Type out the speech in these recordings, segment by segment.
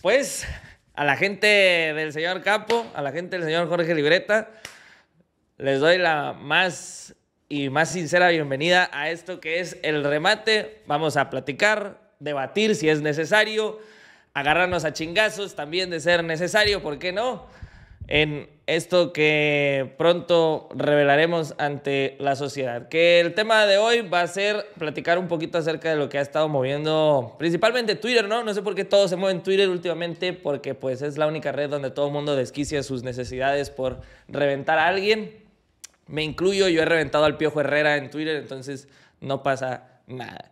Pues a la gente del señor Capo, a la gente del señor Jorge Libreta, les doy la más y más sincera bienvenida a esto que es el remate. Vamos a platicar, debatir si es necesario, agarrarnos a chingazos también de ser necesario, ¿por qué no? en esto que pronto revelaremos ante la sociedad. Que el tema de hoy va a ser platicar un poquito acerca de lo que ha estado moviendo principalmente Twitter, ¿no? No sé por qué todo se mueve en Twitter últimamente, porque pues es la única red donde todo el mundo desquicia sus necesidades por reventar a alguien. Me incluyo, yo he reventado al Piojo Herrera en Twitter, entonces no pasa nada.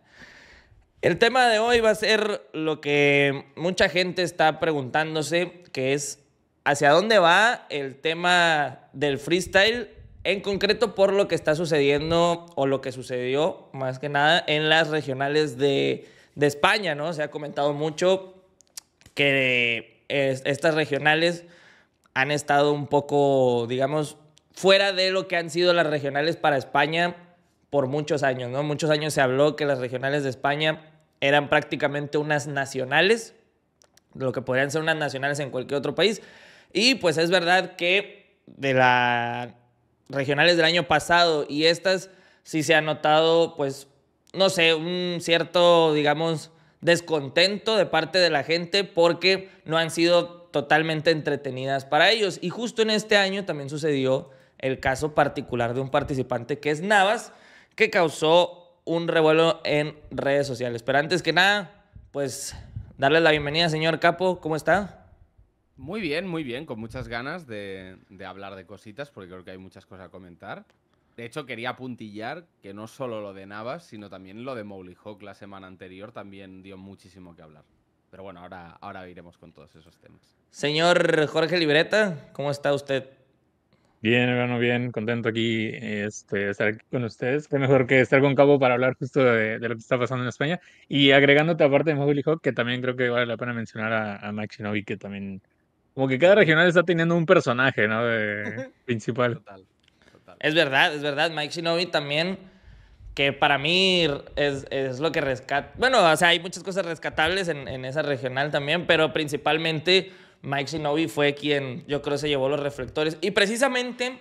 El tema de hoy va a ser lo que mucha gente está preguntándose, que es hacia dónde va el tema del freestyle, en concreto por lo que está sucediendo o lo que sucedió más que nada en las regionales de, España, ¿no? Se ha comentado mucho que estas regionales han estado un poco, digamos, fuera de lo que han sido las regionales para España por muchos años, ¿no? Muchos años se habló que las regionales de España eran prácticamente unas nacionales, lo que podrían ser unas nacionales en cualquier otro país, y pues es verdad que de las regionales del año pasado y estas sí se ha notado, pues, no sé, un cierto, digamos, descontento de parte de la gente porque no han sido totalmente entretenidas para ellos. Y justo en este año también sucedió el caso particular de un participante que es Navas, que causó un revuelo en redes sociales. Pero antes que nada, pues darles la bienvenida, señor Capo, ¿cómo está? Muy bien, muy bien, con muchas ganas de, hablar de cositas, porque creo que hay muchas cosas a comentar. De hecho, quería apuntillar que no solo lo de Navas, sino también lo de Mowgli Hawk la semana anterior también dio muchísimo que hablar. Pero bueno, ahora, ahora iremos con todos esos temas. Señor Jorge Libreta, ¿cómo está usted? Bien, hermano, bien, contento aquí este, estar con ustedes. Qué mejor que estar con Cabo para hablar justo de, lo que está pasando en España. Y agregándote aparte de Mowgli Hawk, que también creo que vale la pena mencionar a, a Mike que también como que cada regional está teniendo un personaje, ¿no? principal. Total, Es verdad, es verdad. Mike Shinobi también, que para mí es, lo que rescata. Bueno, o sea, hay muchas cosas rescatables en, esa regional también, pero principalmente Mike Shinobi fue quien yo creo se llevó los reflectores. Y precisamente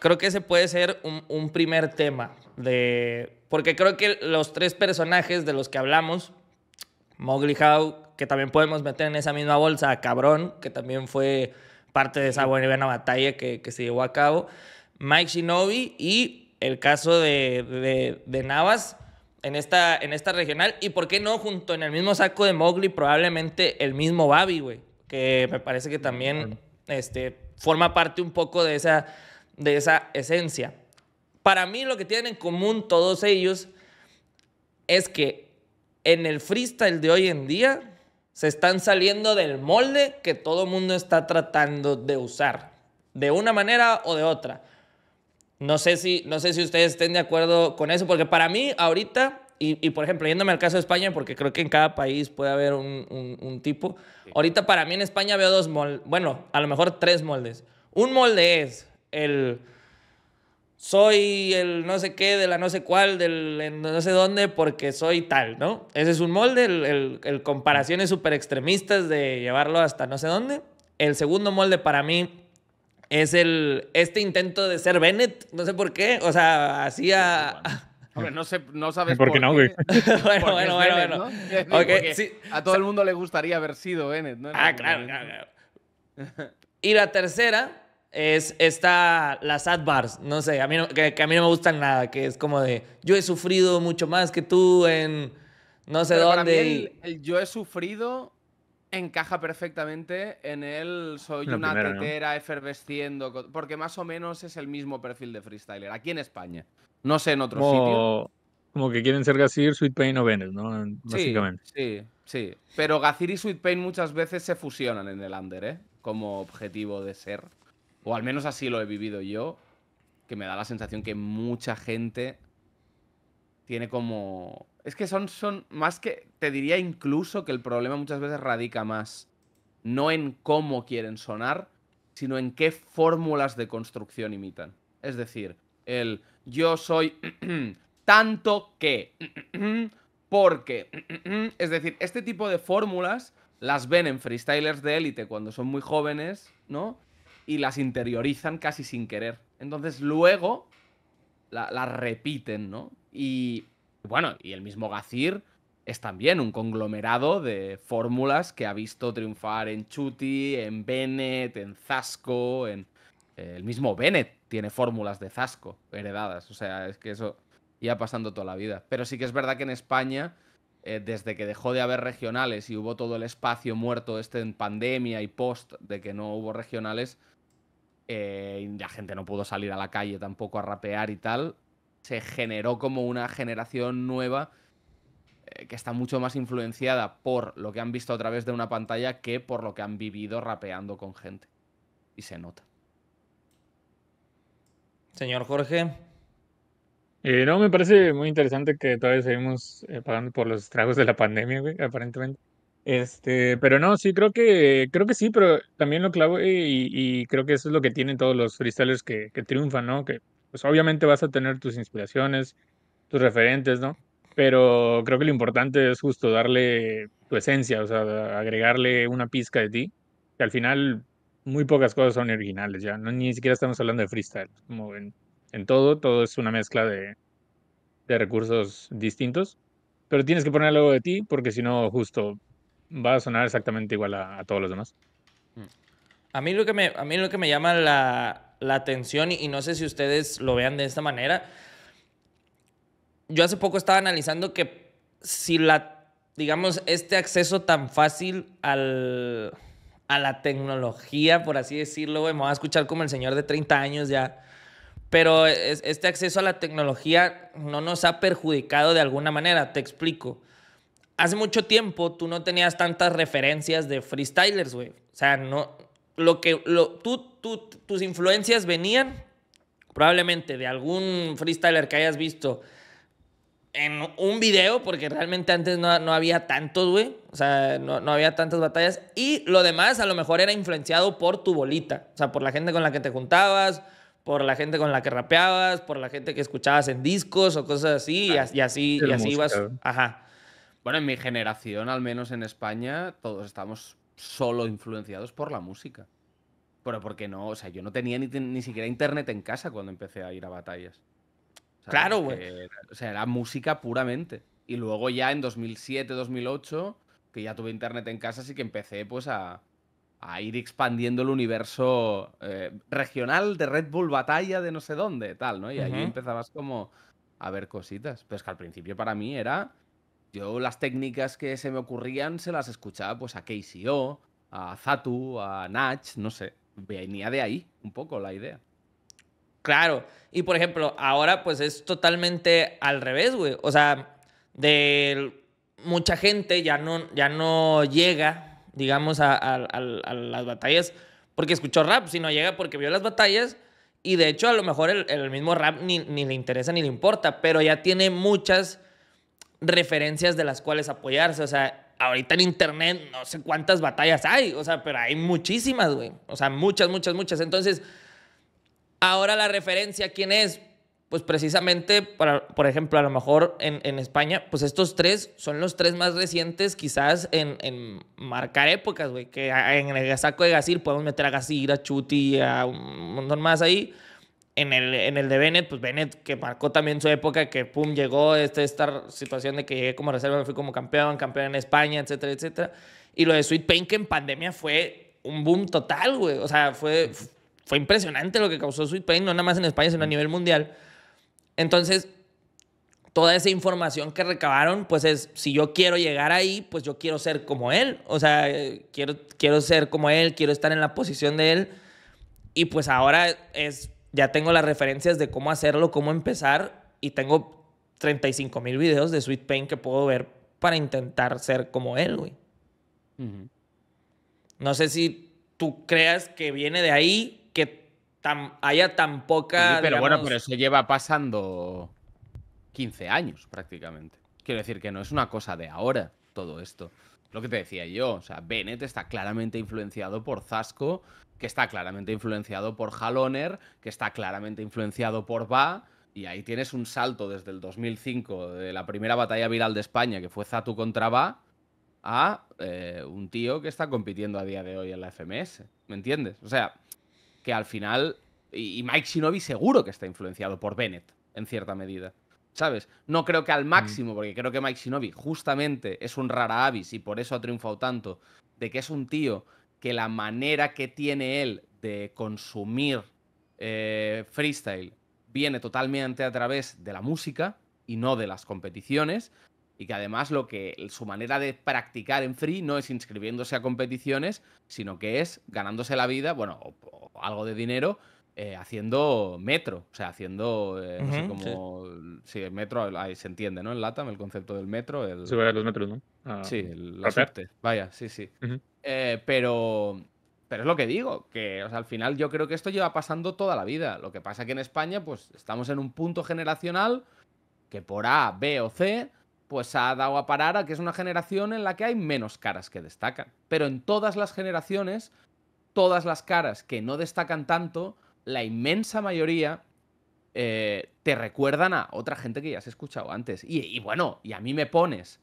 creo que ese puede ser un, primer tema de. Porque creo que los tres personajes de los que hablamos, Mowgli Howe, que también podemos meter en esa misma bolsa Cabrón, que también fue parte de esa buena batalla que, se llevó a cabo. Mike Shinobi y el caso de, de, Navas en esta, en esta regional. Y por qué no, junto en el mismo saco de Mowgli, probablemente el mismo Babi, güey. Que me parece que también este, forma parte un poco de esa, de esa esencia. Para mí, lo que tienen en común todos ellos es que en el freestyle de hoy en día se están saliendo del molde que todo mundo está tratando de usar, de una manera o de otra. No sé si, no sé si ustedes estén de acuerdo con eso, porque para mí ahorita, y, por ejemplo, yéndome al caso de España, porque creo que en cada país puede haber un, tipo, ahorita para mí en España veo dos moldes, bueno, a lo mejor tres moldes. Un molde es el soy el no sé qué, de la no sé cuál, del no sé dónde, porque soy tal, ¿no? Ese es un molde, el, comparaciones súper extremistas de llevarlo hasta no sé dónde. El segundo molde para mí es el, este intento de ser Bennett, no sé por qué, o sea, hacía... no, sé, no sabes por qué. no, bueno, bueno, bueno, A todo el mundo le gustaría haber sido Bennett, ¿no? Ah, claro, claro. Y la tercera es esta, las adbars, no sé, a mí que, a mí no me gustan nada, que es como de, yo he sufrido mucho más que tú en no sé dónde. Para el, yo he sufrido encaja perfectamente en el soy una tetera efervesciendo, porque más o menos es el mismo perfil de freestyler, aquí en España, no sé en otro como, sitio. Como que quieren ser Gazir, Sweet Pain o Venus, ¿no? Básicamente. Sí, sí, Pero Gazir y Sweet Pain muchas veces se fusionan en el under, ¿eh? Como objetivo de ser. O al menos así lo he vivido yo, que me da la sensación que mucha gente tiene como... Es que son, son más que, te diría incluso que el problema muchas veces radica más no en cómo quieren sonar, sino en qué fórmulas de construcción imitan. Es decir, el yo soy tanto que, porque... es decir, este tipo de fórmulas las ven en freestylers de élite cuando son muy jóvenes, ¿no? y las interiorizan casi sin querer. Entonces luego las repiten, ¿no? Y bueno, y el mismo Gazir es también un conglomerado de fórmulas que ha visto triunfar en Chuti, en Bennett, en Zasco, en... el mismo Bennett tiene fórmulas de Zasco heredadas, o sea, es que eso iba pasando toda la vida. Pero sí que es verdad que en España, eh, desde que dejó de haber regionales y hubo todo el espacio muerto este en pandemia y post de que no hubo regionales, eh, la gente no pudo salir a la calle tampoco a rapear y tal, se generó como una generación nueva eh, que está mucho más influenciada por lo que han visto a través de una pantalla que por lo que han vivido rapeando con gente. Y se nota. Señor Jorge. Eh, no, me parece muy interesante que todavía seguimos pagando por los tragos de la pandemia, aparentemente. Este, pero no, sí, creo que, creo que sí, pero también lo clavo y, creo que eso es lo que tienen todos los freestylers que, que, triunfan, ¿no? Que pues obviamente vas a tener tus inspiraciones, tus referentes, ¿no? Pero creo que lo importante es justo darle tu esencia, o sea, agregarle una pizca de ti, que al final muy pocas cosas son originales, ya, no, ni siquiera estamos hablando de freestyle, como en, en todo, todo es una mezcla de, de recursos distintos, pero tienes que poner algo de ti porque si no, justo va a sonar exactamente igual a, todos los demás. Mm. A mí lo que me, a mí lo que me llama la, la atención, y, no sé si ustedes lo vean de esta manera, yo hace poco estaba analizando que si la, digamos, este acceso tan fácil al, a la tecnología, por así decirlo, me voy a escuchar como el señor de 30 años ya, pero este acceso a la tecnología no nos ha perjudicado de alguna manera, te explico hace mucho tiempo tú no tenías tantas referencias de freestylers, güey. O sea, no, lo que, lo, tú, tus influencias venían probablemente de algún freestyler que hayas visto en un video, porque realmente antes no, había tantos, güey. O sea, no, había tantas batallas. Y lo demás a lo mejor era influenciado por tu bolita. O sea, por la gente con la que te juntabas, por la gente con la que rapeabas, por la gente que escuchabas en discos o cosas así. y, ah, así, así ibas. Ajá. Bueno, en mi generación, al menos en España, todos estamos solo influenciados por la música. Pero porque no, o sea, yo no tenía ni, siquiera internet en casa cuando empecé a ir a batallas. Claro, güey. O sea, era música puramente. Y luego ya en 2007, 2008, que ya tuve internet en casa, así que empecé pues a, ir expandiendo el universo eh, regional de Red Bull Batalla de no sé dónde, tal, ¿no? Y ahí empezabas como a ver cositas. Pero es que al principio para mí era yo las técnicas que se me ocurrían se las escuchaba pues a KCO, a Zatu, a Natch, no sé. Venía de ahí un poco la idea. Claro, y por ejemplo, ahora pues es totalmente al revés, güey. O sea, de mucha gente ya no, ya no llega, digamos, a, las batallas porque escuchó rap, sino llega porque vio las batallas y de hecho a lo mejor el, mismo rap ni le interesa ni le importa, pero ya tiene muchas referencias de las cuales apoyarse. O sea, ahorita en internet no sé cuántas batallas hay, o sea, pero hay muchísimas, güey. O sea, muchas, muchas, muchas. Entonces, ahora la referencia, ¿quién es? Pues precisamente, para, por ejemplo, a lo mejor en, en España, pues estos tres son los tres más recientes quizás en, en marcar épocas, güey. Que en el saco de Gasir podemos meter a Gasir, a Chuti, a un montón más ahí en el, en el de Bennett, pues Bennett que marcó también su época, que pum, llegó este, esta situación de que llegué como reserva, fui como campeón, campeón en España, etcétera, etcétera. Y lo de Sweet Pain que en pandemia fue un boom total, güey. O sea, fue, fue impresionante lo que causó Sweet Pain, no nada más en España, sino a nivel mundial. Entonces, toda esa información que recabaron, pues es, si yo quiero llegar ahí, pues yo quiero ser como él. O sea, quiero, quiero ser como él, quiero estar en la posición de él. Y pues ahora es ya tengo las referencias de cómo hacerlo, cómo empezar y tengo 35 mil videos de Sweet Pain que puedo ver para intentar ser como él, güey. No sé si tú creas que viene de ahí, que haya tan poca... pero bueno, pero eso lleva pasando 15 años prácticamente. Quiero decir que no es una cosa de ahora todo esto. Lo que te decía yo, o sea, Bennett está claramente influenciado por Zasco, que está claramente influenciado por Haloner, que está claramente influenciado por Va, y ahí tienes un salto desde el 2005, de la primera batalla viral de España, que fue Zatu contra Va, a eh, un tío que está compitiendo a día de hoy en la FMS. ¿Me entiendes? O sea, que al final. Y, y Mike Shinobi seguro que está influenciado por Bennett, en cierta medida. ¿Sabes? No creo que al mm. máximo, porque creo que Mike Shinobi justamente es un rara avis y por eso ha triunfado tanto, de que es un tío que la manera que tiene él de consumir eh, freestyle viene totalmente a través de la música y no de las competiciones, y que además lo que su manera de practicar en free no es inscribiéndose a competiciones, sino que es ganándose la vida, bueno, algo de dinero eh, haciendo metro, o sea, haciendo, eh, no sí. el metro, ahí se entiende, ¿no? En LATAM, el concepto del metro. El, sí, los metros, ¿no? Ah, sí, el, la vaya, sí, sí. Eh, pero, pero es lo que digo, que al final yo creo que esto lleva pasando toda la vida. Lo que pasa es que en España, pues, estamos en un punto generacional que por A, B o C, pues ha dado a parar a que es una generación en la que hay menos caras que destacan. Pero en todas las generaciones, todas las caras que no destacan tanto la inmensa mayoría eh, te recuerdan a otra gente que ya has escuchado antes. Y, bueno, y a mí me pones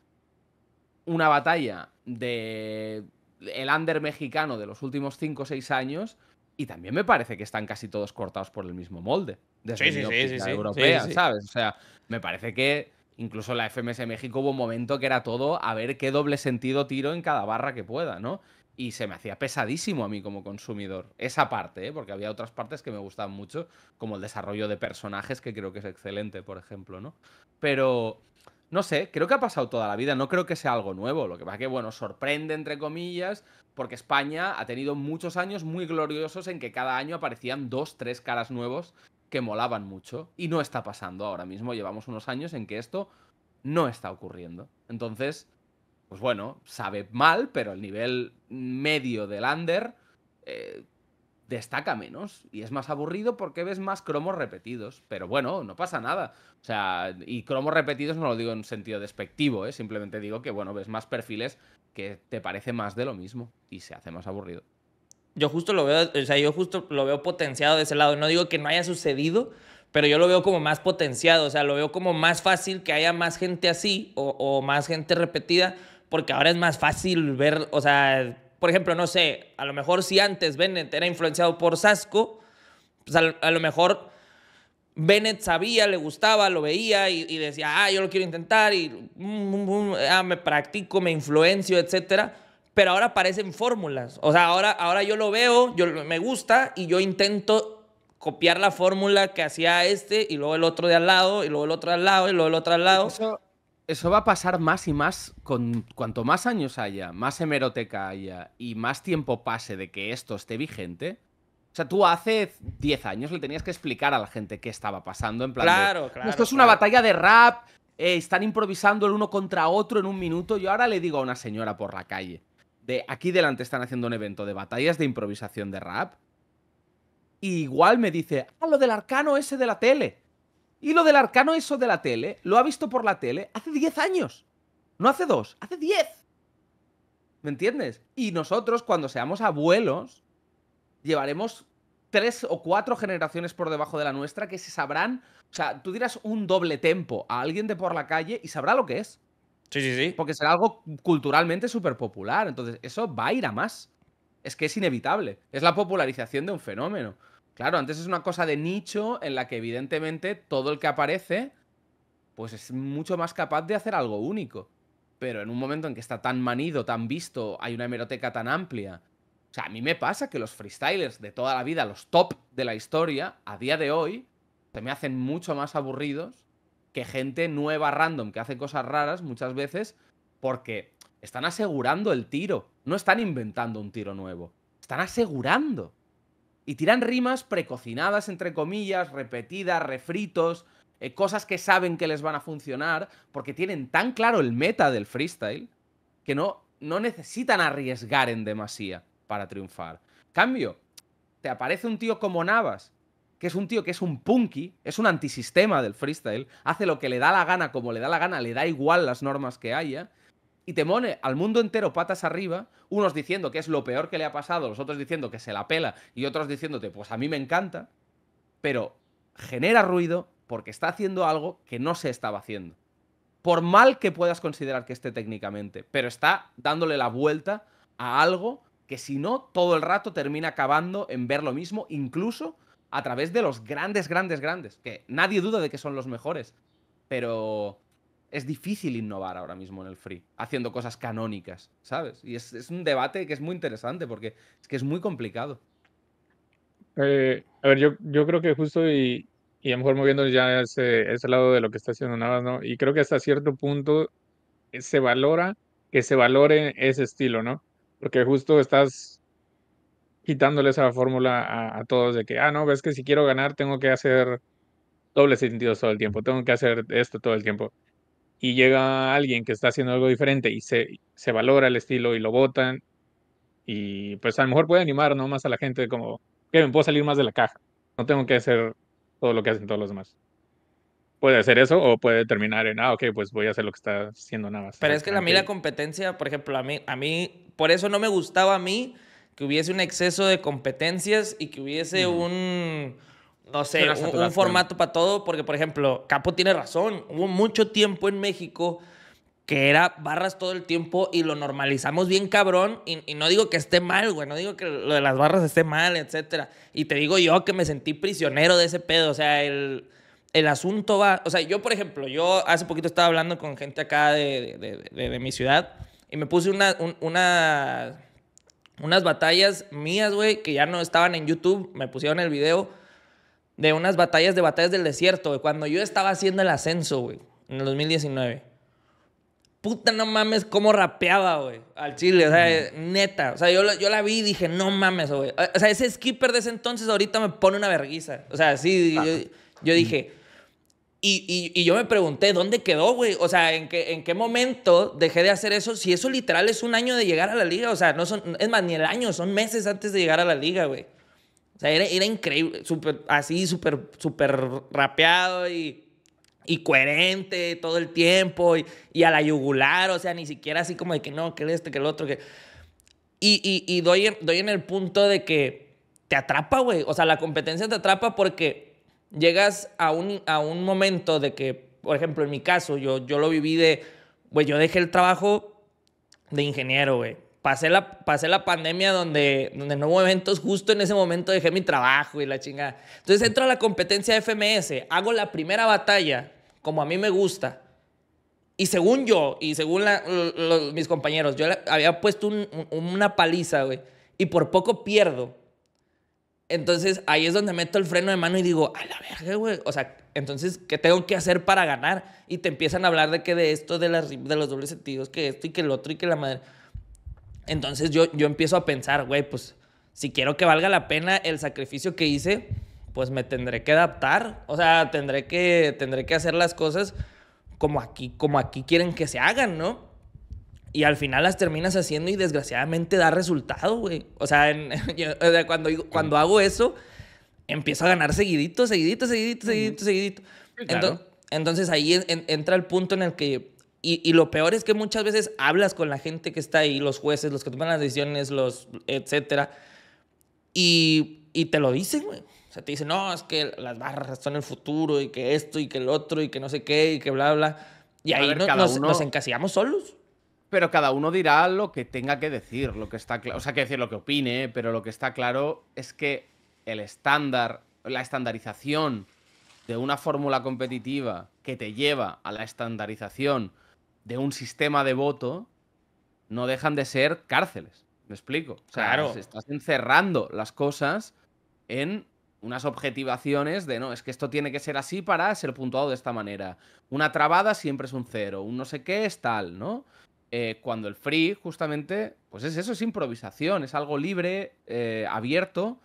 una batalla de el under mexicano de los últimos 5 o 6 años y también me parece que están casi todos cortados por el mismo molde. de sí, sí, europea, ¿sabes? O sea, me parece que incluso la FMS México hubo un momento que era todo a ver qué doble sentido tiro en cada barra que pueda, ¿no? y se me hacía pesadísimo a mí como consumidor. Esa parte, ¿eh? porque había otras partes que me gustaban mucho, como el desarrollo de personajes, que creo que es excelente, por ejemplo, ¿no? Pero, no sé, creo que ha pasado toda la vida, no creo que sea algo nuevo. Lo que pasa que, bueno, sorprende, entre comillas, porque España ha tenido muchos años muy gloriosos en que cada año aparecían dos, tres caras nuevos que molaban mucho. Y no está pasando ahora mismo, llevamos unos años en que esto no está ocurriendo. Entonces pues bueno, sabe mal, pero el nivel medio del under eh, destaca menos y es más aburrido porque ves más cromos repetidos. Pero bueno, no pasa nada. O sea, y cromos repetidos no lo digo en sentido despectivo, ¿eh? simplemente digo que bueno, ves más perfiles que te parece más de lo mismo y se hace más aburrido. Yo justo lo veo, o yo justo lo veo potenciado de ese lado. No digo que no haya sucedido, pero yo lo veo como más potenciado, o sea, lo veo como más fácil que haya más gente así o más gente repetida, porque ahora es más fácil ver, o sea, por ejemplo, no sé, a lo mejor si antes Bennett era influenciado por Sasco, pues a, lo mejor Bennett sabía, le gustaba, lo veía y, decía, ah, yo lo quiero intentar y mm, mm, mm, ah, me practico, me influencio, etcétera. Pero ahora aparecen fórmulas. O sea, ahora, ahora yo lo veo, yo, me gusta y yo intento copiar la fórmula que hacía este y luego el otro de al lado y luego el otro de al lado y luego el otro de al lado eso va a pasar más y más con cuanto más años haya, más hemeroteca haya y más tiempo pase de que esto esté vigente. O sea, tú hace 10 años le tenías que explicar a la gente qué estaba pasando en plan Claro, claro. Esto es una batalla de rap, eh, están improvisando el uno contra otro en un minuto. Yo ahora le digo a una señora por la calle, de aquí delante están haciendo un evento de batallas de improvisación de rap. igual me dice, ah, lo del arcano ese de la tele. Y lo del arcano eso de la tele, lo ha visto por la tele hace 10 años. No hace 2, hace 10. ¿Me entiendes? Y nosotros, cuando seamos abuelos, llevaremos tres o cuatro generaciones por debajo de la nuestra que se sabrán. O sea, tú dirás un doble tempo a alguien de por la calle y sabrá lo que es. Sí, sí, sí. Porque será algo culturalmente súper popular. Entonces, eso va a ir a más. Es que es inevitable. Es la popularización de un fenómeno. Claro, antes es una cosa de nicho en la que evidentemente todo el que aparece pues es mucho más capaz de hacer algo único. Pero en un momento en que está tan manido, tan visto, hay una hemeroteca tan amplia. O sea, a mí me pasa que los freestylers de toda la vida, los top de la historia, a día de hoy, se me hacen mucho más aburridos que gente nueva, random, que hace cosas raras muchas veces, porque están asegurando el tiro. No están inventando un tiro nuevo. Están asegurando. Y tiran rimas precocinadas, entre comillas, repetidas, refritos, eh, cosas que saben que les van a funcionar, porque tienen tan claro el meta del freestyle que no, no necesitan arriesgar en demasía para triunfar. Cambio, te aparece un tío como Navas, que es un tío que es un punky, es un antisistema del freestyle, hace lo que le da la gana como le da la gana, le da igual las normas que haya, y te mone al mundo entero patas arriba, unos diciendo que es lo peor que le ha pasado, los otros diciendo que se la pela y otros diciéndote, pues a mí me encanta, pero genera ruido porque está haciendo algo que no se estaba haciendo. Por mal que puedas considerar que esté técnicamente, pero está dándole la vuelta a algo que si no, todo el rato termina acabando en ver lo mismo, incluso a través de los grandes, grandes, grandes, que nadie duda de que son los mejores, pero es difícil innovar ahora mismo en el free, haciendo cosas canónicas, ¿sabes? Y es, es un debate que es muy interesante porque es que es muy complicado. Eh, a ver, yo, yo creo que justo y, y a lo mejor moviendo ya ese, ese, lado de lo que está haciendo Navas, ¿no? Y creo que hasta cierto punto eh, se valora que se valore ese estilo, ¿no? Porque justo estás quitándole esa fórmula a, a todos de que, ah, no, ves que si quiero ganar tengo que hacer doble sentido todo el tiempo, tengo que hacer esto todo el tiempo y llega alguien que está haciendo algo diferente y se, se valora el estilo y lo votan, y pues a lo mejor puede animar ¿no? más a la gente como, que me puedo salir más de la caja, no tengo que hacer todo lo que hacen todos los demás. Puede hacer eso o puede terminar en, ah, ok, pues voy a hacer lo que está haciendo nada más. Pero es que a mí la competencia, por ejemplo, a mí, a mí, por eso no me gustaba a mí que hubiese un exceso de competencias y que hubiese un no sé, un, formato para todo, porque por ejemplo, Capo tiene razón, hubo mucho tiempo en México que era barras todo el tiempo y lo normalizamos bien cabrón y, no digo que esté mal, güey, no digo que lo de las barras esté mal, etcétera. Y te digo yo que me sentí prisionero de ese pedo, o sea, el, el asunto va, o sea, yo por ejemplo, yo hace poquito estaba hablando con gente acá de, de, mi ciudad y me puse una, una unas batallas mías, güey, que ya no estaban en YouTube, me pusieron el video de unas batallas de batallas del desierto, güey, cuando yo estaba haciendo el ascenso, güey, en el 2019. Puta, no mames, cómo rapeaba, güey, al chile, o sea, neta. O sea, yo, la vi y dije, no mames, güey. O sea, ese skipper de ese entonces ahorita me pone una verguiza. O sea, sí, yo, ah. dije. Y, yo me pregunté, ¿dónde quedó, güey? O sea, ¿en qué, ¿en qué momento dejé de hacer eso? Si eso literal es un año de llegar a la liga, o sea, no son, es más, ni el año, son meses antes de llegar a la liga, güey sea, era, era increíble, así, súper super rapeado y, y coherente todo el tiempo y, y, a la yugular, o sea, ni siquiera así como de que no, que este, que el otro, que... Y, y, y doy, doy en el punto de que te atrapa, güey. O sea, la competencia te atrapa porque llegas a un, a un momento de que, por ejemplo, en mi caso, yo, yo lo viví de, güey, yo dejé el trabajo de ingeniero, güey pasé la, pasé la pandemia donde, donde no hubo eventos, justo en ese momento dejé mi trabajo y la chingada. Entonces entro a la competencia FMS, hago la primera batalla como a mí me gusta. Y según yo, y según mis compañeros, yo había puesto una paliza, güey, y por poco pierdo. Entonces ahí es donde meto el freno de mano y digo, a la verga, güey. O sea, entonces, ¿qué tengo que hacer para ganar? Y te empiezan a hablar de que de esto, de, las, de los dobles sentidos, que esto y que el otro y que la madre. Entonces yo, yo empiezo a pensar, güey, pues si quiero que valga la pena el sacrificio que hice, pues me tendré que adaptar. O sea, tendré que, tendré que hacer las cosas como aquí, como aquí quieren que se hagan, ¿no? Y al final las terminas haciendo y desgraciadamente da resultado, güey. O sea, cuando, cuando hago eso, empiezo a ganar seguidito, seguidito, seguidito, seguidito, seguidito. Entonces, ahí entra el punto en el que y, y, lo peor es que muchas veces hablas con la gente que está ahí, los jueces, los que toman las decisiones, los etcétera, y, y te lo dicen, güey. O sea, te dicen, no, es que las barras son el futuro y que esto y que el otro y que no sé qué y que bla, bla. Y ahí nos, encasillamos solos pero cada uno dirá lo que tenga que decir, lo que está claro, o sea, que decir lo que opine, pero lo que está claro es que el estándar, la estandarización de una fórmula competitiva que te lleva a la estandarización de un sistema de voto no dejan de ser cárceles. ¿Me explico? O sea, claro. estás encerrando las cosas en unas objetivaciones de no, es que esto tiene que ser así para ser puntuado de esta manera. Una trabada siempre es un cero, un no sé qué es tal, ¿no? Eh, cuando el free, justamente, pues es eso, es improvisación, es algo libre, eh, abierto,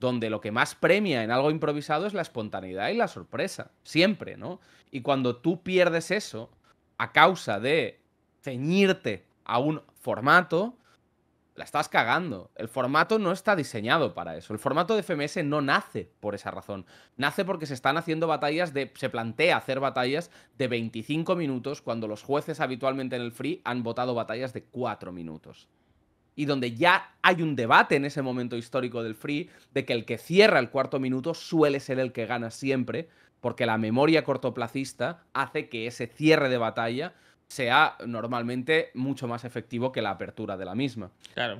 donde lo que más premia en algo improvisado es la espontaneidad y la sorpresa, siempre, ¿no? Y cuando tú pierdes eso, a causa de ceñirte a un formato, la estás cagando. El formato no está diseñado para eso. El formato de FMS no nace por esa razón. Nace porque se están haciendo batallas de. Se plantea hacer batallas de 25 minutos cuando los jueces habitualmente en el free han votado batallas de 4 minutos. Y donde ya hay un debate en ese momento histórico del free de que el que cierra el cuarto minuto suele ser el que gana siempre, porque la memoria cortoplacista hace que ese cierre de batalla sea normalmente mucho más efectivo que la apertura de la misma.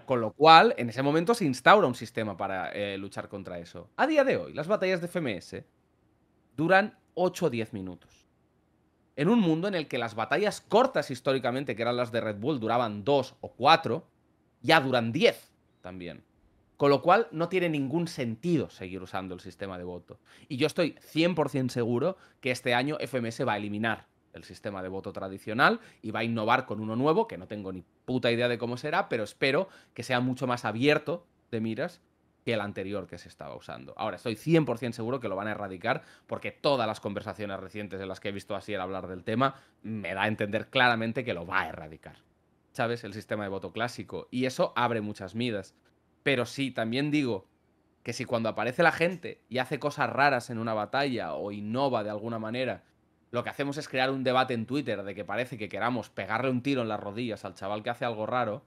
Con lo cual, en ese momento se instaura un sistema para eh, luchar contra eso. A día de hoy, las batallas de FMS duran 8 o 10 minutos. En un mundo en el que las batallas cortas históricamente, que eran las de Red Bull, duraban 2 o 4, ya duran 10 también. Con lo cual no tiene ningún sentido seguir usando el sistema de voto. Y yo estoy 100% seguro que este año FMS va a eliminar el sistema de voto tradicional y va a innovar con uno nuevo, que no tengo ni puta idea de cómo será, pero espero que sea mucho más abierto de miras que el anterior que se estaba usando. Ahora, estoy 100% seguro que lo van a erradicar porque todas las conversaciones recientes en las que he visto así el hablar del tema me da a entender claramente que lo va a erradicar. ¿Sabes? El sistema de voto clásico. Y eso abre muchas miras. Pero sí, también digo que si cuando aparece la gente y hace cosas raras en una batalla o innova de alguna manera, lo que hacemos es crear un debate en Twitter de que parece que queramos pegarle un tiro en las rodillas al chaval que hace algo raro,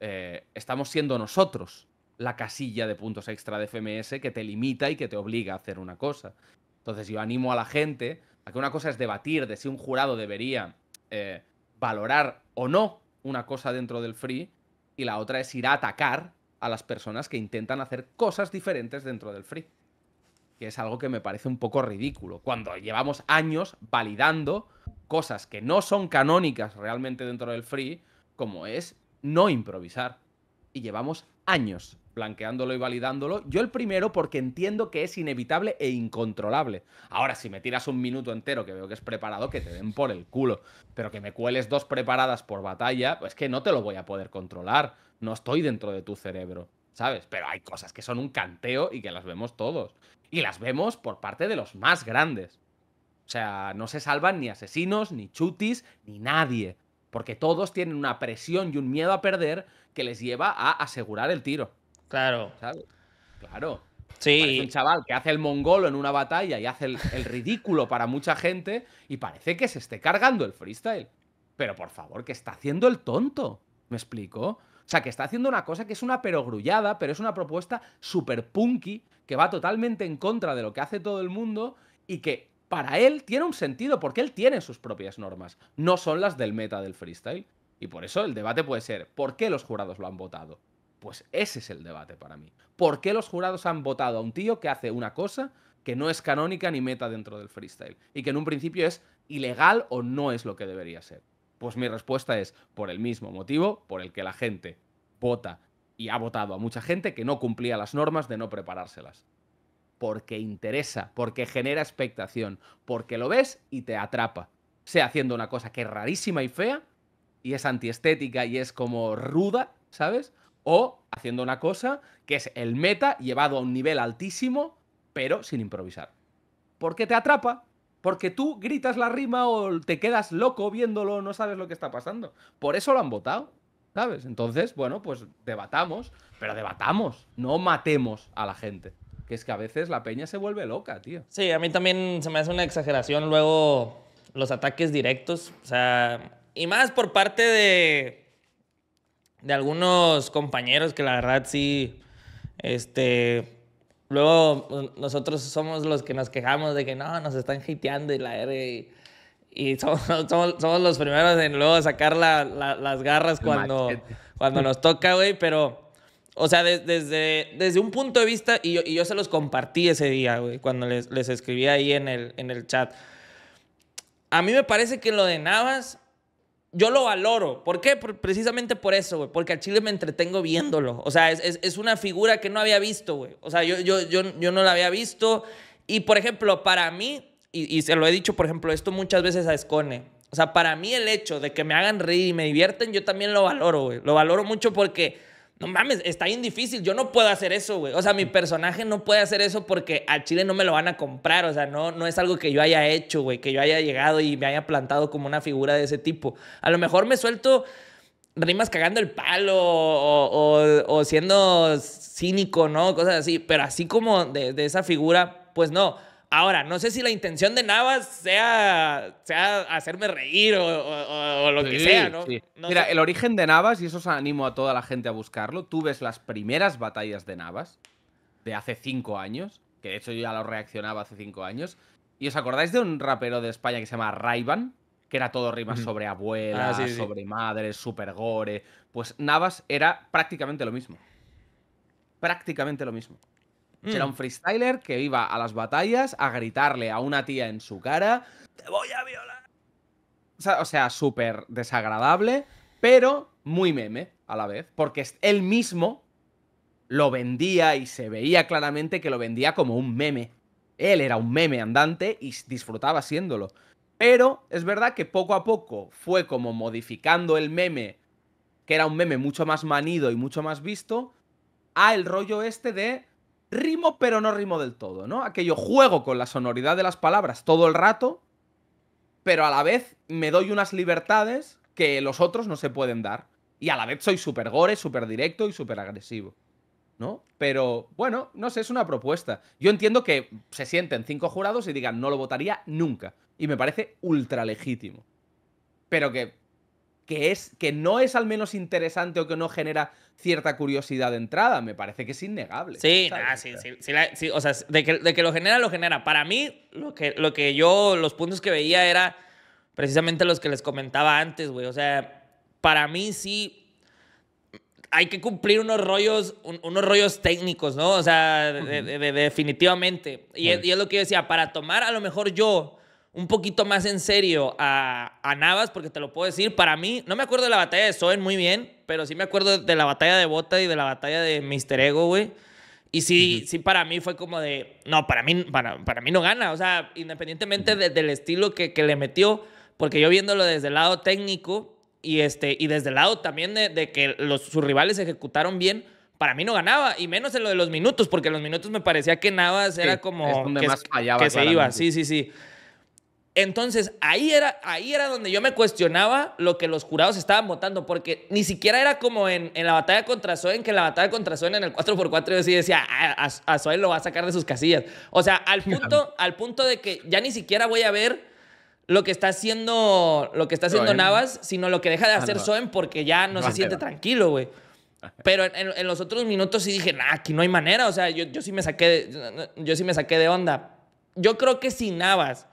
eh, estamos siendo nosotros la casilla de puntos extra de FMS que te limita y que te obliga a hacer una cosa. Entonces yo animo a la gente a que una cosa es debatir de si un jurado debería eh, valorar o no una cosa dentro del free y la otra es ir a atacar a las personas que intentan hacer cosas diferentes dentro del free. Que es algo que me parece un poco ridículo. Cuando llevamos años validando cosas que no son canónicas realmente dentro del free, como es no improvisar. Y llevamos años blanqueándolo y validándolo. Yo el primero porque entiendo que es inevitable e incontrolable. Ahora, si me tiras un minuto entero que veo que es preparado, que te den por el culo. Pero que me cueles dos preparadas por batalla, pues que no te lo voy a poder controlar. No estoy dentro de tu cerebro, ¿sabes? Pero hay cosas que son un canteo y que las vemos todos. Y las vemos por parte de los más grandes. O sea, no se salvan ni asesinos, ni chutis, ni nadie. Porque todos tienen una presión y un miedo a perder que les lleva a asegurar el tiro. Claro. Claro. Sí. un chaval que hace el mongolo en una batalla y hace el, el ridículo para mucha gente y parece que se esté cargando el freestyle. Pero por favor, que está haciendo el tonto. ¿Me explico? O sea, que está haciendo una cosa que es una perogrullada, pero es una propuesta súper punky, que va totalmente en contra de lo que hace todo el mundo y que para él tiene un sentido, porque él tiene sus propias normas, no son las del meta del freestyle. Y por eso el debate puede ser, ¿por qué los jurados lo han votado? Pues ese es el debate para mí. ¿Por qué los jurados han votado a un tío que hace una cosa que no es canónica ni meta dentro del freestyle? Y que en un principio es ilegal o no es lo que debería ser. Pues mi respuesta es por el mismo motivo por el que la gente vota y ha votado a mucha gente que no cumplía las normas de no preparárselas. Porque interesa, porque genera expectación, porque lo ves y te atrapa. Sea haciendo una cosa que es rarísima y fea, y es antiestética y es como ruda, ¿sabes? o haciendo una cosa que es el meta llevado a un nivel altísimo, pero sin improvisar. Porque te atrapa, porque tú gritas la rima o te quedas loco viéndolo, no sabes lo que está pasando. Por eso lo han votado, ¿sabes? Entonces, bueno, pues debatamos, pero debatamos, no matemos a la gente. Que es que a veces la peña se vuelve loca, tío. Sí, a mí también se me hace una exageración luego los ataques directos, o sea, y más por parte de de algunos compañeros que la verdad sí, este, luego nosotros somos los que nos quejamos de que no, nos están hateando y la R y, somos, somos, los primeros en luego sacar las garras cuando, cuando nos toca, güey, pero... O sea, desde, desde un punto de vista, y yo, y yo se los compartí ese día, güey, cuando les, les escribí ahí en el, en el chat. A mí me parece que lo de Navas yo lo valoro. ¿Por qué? precisamente por eso, güey. Porque al Chile me entretengo viéndolo. O sea, es, una figura que no había visto, güey. O sea, yo, yo, yo, yo no la había visto. Y, por ejemplo, para mí, y, se lo he dicho, por ejemplo, esto muchas veces a Escone. O sea, para mí el hecho de que me hagan reír y me divierten, yo también lo valoro, güey. Lo valoro mucho porque no mames, está bien difícil, yo no puedo hacer eso, güey. O sea, mi personaje no puede hacer eso porque a Chile no me lo van a comprar, o sea, no, no es algo que yo haya hecho, güey, que yo haya llegado y me haya plantado como una figura de ese tipo. A lo mejor me suelto rimas cagando el palo o, siendo cínico, ¿no? Cosas así, pero así como de esa figura, pues no. Ahora, no sé si la intención de Navas sea, hacerme reír o, lo que sea, ¿no? Mira, el origen de Navas, y eso os animo a toda la gente a buscarlo, tú ves las primeras batallas de Navas de hace cinco años, que de hecho yo ya lo reaccionaba hace cinco años, y os acordáis de un rapero de España que se llama Raivan, que era todo rimas sobre abuelas, ah, sobre madres, super gore, pues Navas era prácticamente lo mismo. Prácticamente lo mismo. Era un mm. freestyler que iba a las batallas a gritarle a una tía en su cara, te voy a violar. O sea, súper desagradable, pero muy meme a la vez, porque él mismo lo vendía y se veía claramente que lo vendía como un meme. Él era un meme andante y disfrutaba siéndolo. Pero es verdad que poco a poco fue como modificando el meme, que era un meme mucho más manido y mucho más visto, a el rollo este de rimo, pero no rimo del todo, ¿no? Aquello juego con la sonoridad de las palabras todo el rato, pero a la vez me doy unas libertades que los otros no se pueden dar. Y a la vez soy súper gore, súper directo y súper agresivo. ¿No? Pero bueno, no sé, es una propuesta. Yo entiendo que se sienten cinco jurados y digan no lo votaría nunca. Y me parece ultra legítimo. Pero que que, es, que no es al menos interesante o que no genera cierta curiosidad de entrada. Me parece que es innegable. Sí, sí, sí, o sea, de que, de que, lo genera, lo genera. Para mí, lo que, lo que yo, los puntos que veía era precisamente los que les comentaba antes, güey. O sea, para mí sí hay que cumplir unos rollos, unos rollos técnicos, ¿no? O sea, definitivamente. Y, y es lo que yo decía, para tomar a lo mejor yo un poquito más en serio a, Navas, porque te lo puedo decir, para mí, no me acuerdo de la batalla de Soen muy bien, pero sí me acuerdo de la batalla de Bota y de la batalla de Mister Ego, güey. Y sí, sí para mí fue como de, no, para mí, para, mí no gana, o sea, independientemente del estilo que, le metió, porque yo viéndolo desde el lado técnico y, este, y desde el lado también de, que los, sus rivales ejecutaron bien, para mí no ganaba, y menos en lo de los minutos, porque en los minutos me parecía que Navas era como donde que, más que se iba, sí, sí, sí. Entonces, ahí era, ahí era donde yo me cuestionaba lo que los jurados estaban votando, porque ni siquiera era como en, la batalla contra Soen, que en la batalla contra Zoen en el 4x4 yo sí decía, ah, a, a, lo va a sacar de sus casillas. O sea, al punto, al punto de que ya ni siquiera voy a ver lo que está haciendo, lo que está haciendo Navas, sino lo que deja de ah, hacer Soen porque ya no, se siente tranquilo, güey. Pero en, los otros minutos sí dije, aquí no hay manera. O sea, yo, sí me saqué de, yo sí me saqué de onda. Yo creo que si Navas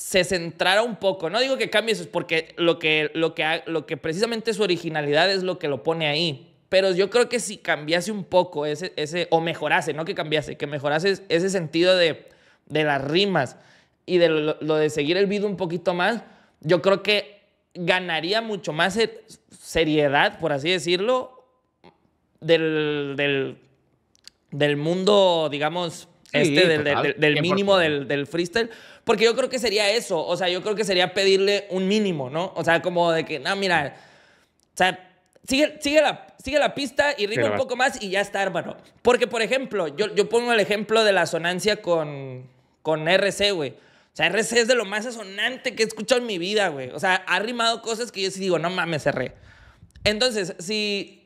se centrara un poco. No digo que cambie eso, porque lo que, lo que, lo que precisamente su originalidad es lo que lo pone ahí. Pero yo creo que si cambiase un poco ese, ese o mejorase, no que cambiase, que mejorase ese sentido de, las rimas y de lo, de seguir el beat un poquito más, yo creo que ganaría mucho más e, seriedad, por así decirlo, del, del, del mundo, digamos, este del, mínimo del, freestyle, porque yo creo que sería eso, o sea, yo creo que sería pedirle un mínimo, ¿no? O sea, como de que, no, mira, o sea, sigue, sigue, la, sigue la pista y rima un poco más y ya está, hermano. Porque, por ejemplo, yo, yo pongo el ejemplo de la sonancia con, con RC, güey. O sea, RC es de lo más asonante que he escuchado en mi vida, güey. O sea, ha rimado cosas que yo sí digo, no mames, cerré. Entonces, si,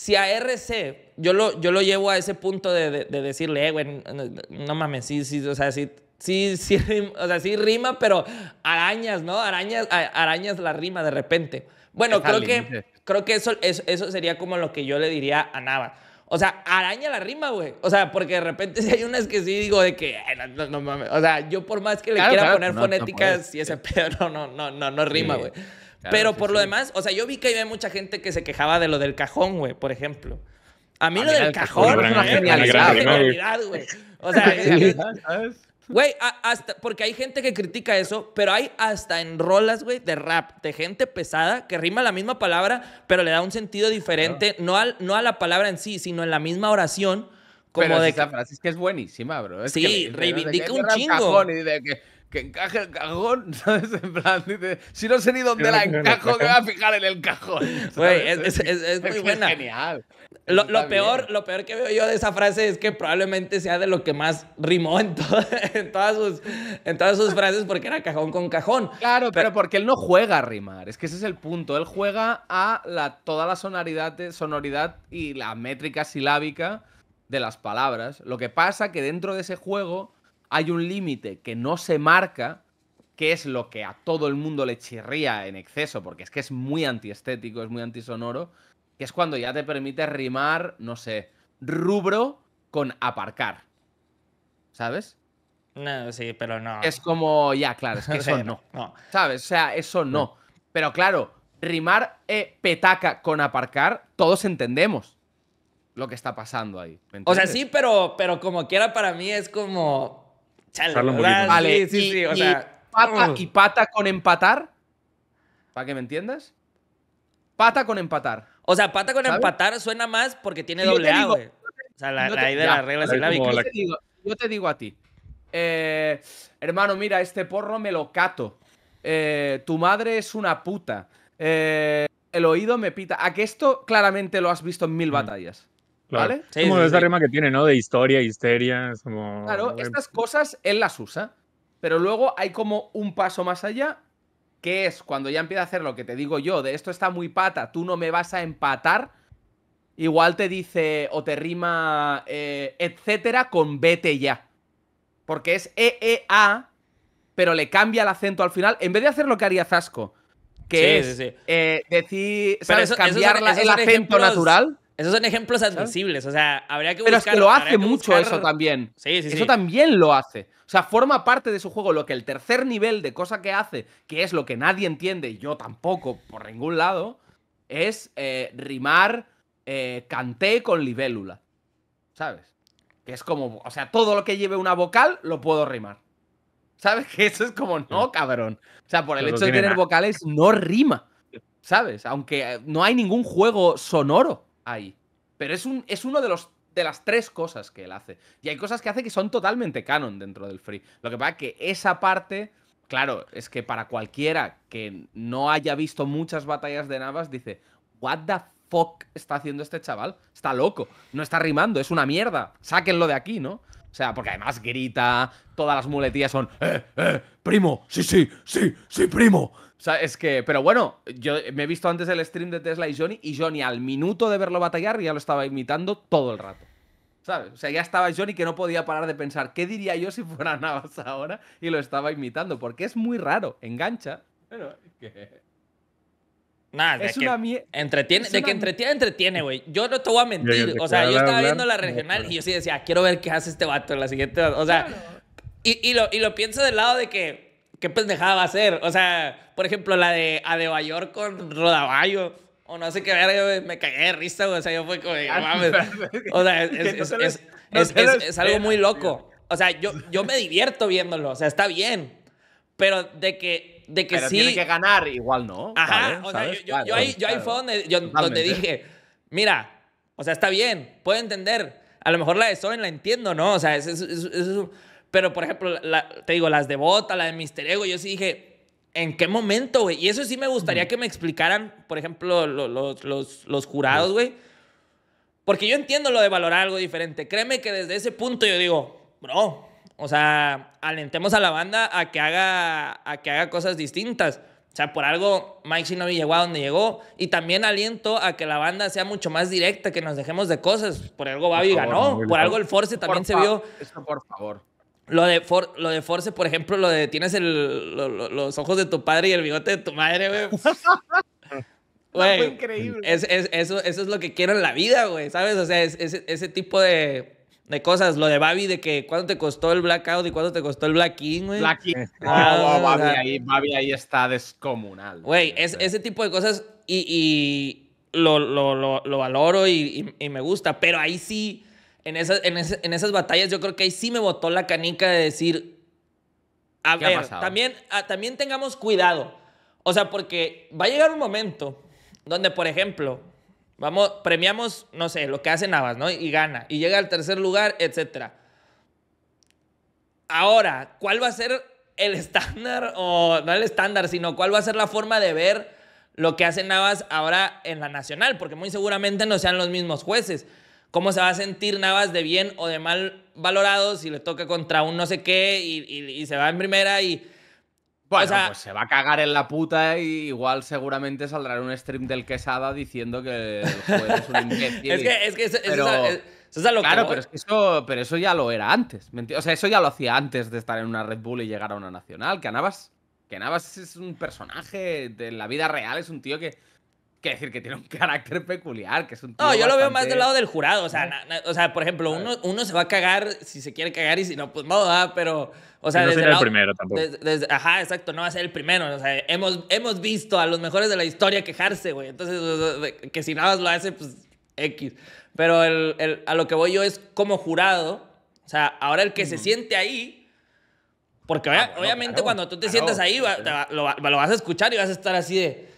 si a RC, yo lo, yo lo llevo a ese punto de, decirle, eh, no, mames, sí, sí, o sea, sí, sí, sí, rima, o sea, sí rima, pero arañas, ¿no? Arañas, arañas la rima de repente. Bueno, creo que, creo que eso, eso, eso, sería como lo que yo le diría a Nava. O sea, araña la rima, güey. O sea, porque de repente si hay unas que sí digo de que, no, mames. O sea, yo por más que le quiera poner fonéticas, si ese pedo no, no, no, no rima, güey. Pero por lo demás, o sea, yo vi que había mucha gente que se quejaba de lo del cajón, güey, por ejemplo. A mí lo del cajón, genialidad, güey. O sea, Güey, hasta, porque hay gente que critica eso, pero hay hasta en rolas, güey, de rap, de gente pesada, que rima la misma palabra, pero le da un sentido diferente, no, al, no a la palabra en sí, sino en la misma oración. Como pero de esa frase es que es buenísima, bro. sí, reivindica un chingo. Y de que, que encaje el cajón, ¿sabes? En plan, dice, si no sé ni dónde la encajo, me voy a fijar en el cajón. es, genial. Lo, peor, lo peor que veo yo de esa frase es que probablemente sea de lo que más rimó en, en todas, sus, frases porque era cajón con cajón. Claro, pero, porque él no juega a rimar, es que ese es el punto. Él juega a la, toda la sonoridad, sonoridad y la métrica silábica de las palabras. Lo que pasa que dentro de ese juego hay un límite que no se marca, que es lo que a todo el mundo le chirría en exceso, porque es que es muy antiestético, es muy antisonoro, que es cuando ya te permite rimar, no sé, rubro con aparcar. ¿Sabes? No, sí, pero no. Es como, ya, claro, es que eso no. ¿Sabes? O sea, eso no. Pero claro, rimar eh, petaca con aparcar, todos entendemos lo que está pasando ahí. o sea, sí, pero, pero como quiera para mí es como, Pata con empatar. ¿Para que me entiendas? Pata con empatar. O sea, pata con empatar suena más porque tiene doble A, O sea, la, idea de las reglas La... Yo, yo, te digo a ti. Eh, hermano, mira, este porro me lo cato. Eh, tu madre es una puta. Eh, el oído me pita. A que esto claramente lo has visto en mil mm. batallas. Es como esa rima que tiene, ¿no? De historia, histeria. Claro, eh, estas cosas él las usa. Pero luego hay como un paso más allá, que es cuando ya empieza a hacer lo que te digo yo, de esto está muy pata, tú no me vas a empatar. Igual te dice o te rima, eh, etcétera, con vete ya. Porque es E-E-A pero le cambia el acento al final. En vez de hacer lo que haría Zasco, que es eh, decir, ¿sabes? cambiar el acento natural. Esos son ejemplos admisibles, o sea, habría que Pero es que lo hace mucho eso también. Sí, sí, sí. eso también lo hace. O sea, forma parte de su juego lo que el tercer nivel de cosa que hace, que es lo que nadie entiende, y yo tampoco por ningún lado, es eh, rimar eh, canté con libélula. ¿Sabes? Que es como, o sea, todo lo que lleve una vocal lo puedo rimar. ¿Sabes? Que eso es como, no, cabrón. O sea, por el hecho de tener vocales no rima. ¿Sabes? Aunque eh, no hay ningún juego sonoro ahí. Pero es, un, es uno de los de las tres cosas que él hace. Y hay cosas que hace que son totalmente canon dentro del free. Lo que pasa es que esa parte, claro, es que para cualquiera que no haya visto muchas batallas de Navas, dice, ¿What the fuck está haciendo este chaval? Está loco, no está rimando, es una mierda, sáquenlo de aquí, ¿no? O sea, porque además grita, todas las muletillas son, ¡Eh, eh, primo! ¡Sí, sí, sí, sí, primo! O sea, es que, pero bueno, yo me he visto antes el stream de Tesla y Johnny, y Johnny al minuto de verlo batallar ya lo estaba imitando todo el rato. ¿Sabes? O sea, ya estaba Johnny que no podía parar de pensar, ¿qué diría yo si fuera Navas ahora? Y lo estaba imitando, porque es muy raro, engancha. Nada, que entretiene, de que entretiene, entretiene, güey. Yo no te voy a mentir. o sea, yo estaba viendo la regional y yo sí decía, ah, quiero ver qué hace este vato en la siguiente. O sea, y, y, lo, y lo pienso del lado de que qué pendejada va a ser. O sea, por ejemplo, la de Adebayor con Rodaballo. O no sé qué yo me cagué de risa, güey. O sea, yo fue como, ah, mames. O sea, es, algo muy loco. O sea, yo, yo me divierto viéndolo. O sea, está bien. Pero de que, de que pero sí. tiene que ganar, igual no. Ajá. O sea, Yo, ahí, yo ahí fue donde, dije, mira, o sea, está bien, puedo entender. A lo mejor la de Soren la entiendo, ¿no? O sea, es, es, es pero, por ejemplo, te digo, las de Bota, la de Mister Ego, yo sí dije, ¿en qué momento, güey? Y eso sí me gustaría que me explicaran, por ejemplo, los, los, jurados, güey. Porque yo entiendo lo de valorar algo diferente. Créeme que desde ese punto yo digo, bro, o sea, alentemos a la banda a que haga, a que haga cosas distintas. O sea, por algo Mike Shinobi llegó a donde llegó. Y también aliento a que la banda sea mucho más directa, que nos dejemos de cosas. Por algo Babi ganó. Por algo el Force también se vio. Eso por favor. Lo de, lo de Force, por ejemplo, lo de tienes el, los ojos de tu padre y el bigote de tu madre, güey. Güey, increíble. eso, eso es lo que quiero en la vida, güey, ¿sabes? O sea, es, ese tipo de, de cosas. Lo de Babi, de que cuánto te costó el Blackout y cuánto te costó el Black King, güey. Black King. Ah, Babi, ahí, ahí, está descomunal. Güey, es, ese tipo de cosas y, lo, lo, lo, valoro y me gusta, pero ahí sí en esas, en, esas, batallas yo creo que ahí sí me botó la canica de decir, a ver, también, ah, también tengamos cuidado. O sea, porque va a llegar un momento donde, por ejemplo, vamos, premiamos, no sé, lo que hace Navas, ¿no? Y gana, y llega al tercer lugar, etc. Ahora, ¿cuál va a ser el estándar, o no el estándar, sino cuál va a ser la forma de ver lo que hace Navas ahora en la nacional? Porque muy seguramente no sean los mismos jueces. ¿Cómo se va a sentir Navas de bien o de mal valorado si le toca contra un no sé qué y, se va en primera y... Bueno, pues se va a cagar en la puta y igual seguramente saldrá en un stream del Quesada diciendo que el es un imbécil. es que, es que eso, es, lo Claro, que pero, pero eso ya lo era antes. O sea, eso ya lo hacía antes de estar en una Red Bull y llegar a una Nacional. Que Navas, que Navas es un personaje de la vida real, es un tío que que decir que tiene un carácter peculiar, que es un No, yo lo veo más del lado del jurado. O sea, por ejemplo, uno, uno, se va a cagar si se quiere cagar y si no, pues no, pero. O sea, no el primero tampoco. ajá, exacto, no va a ser el primero. O sea, hemos, hemos visto a los mejores de la historia quejarse, güey. Entonces, que si nada más lo hace, pues X. Pero a lo que voy yo es como jurado. O sea, ahora el que se siente ahí porque ah, obviamente cuando tú te sientas ahí, lo, vas a escuchar y vas a estar así de,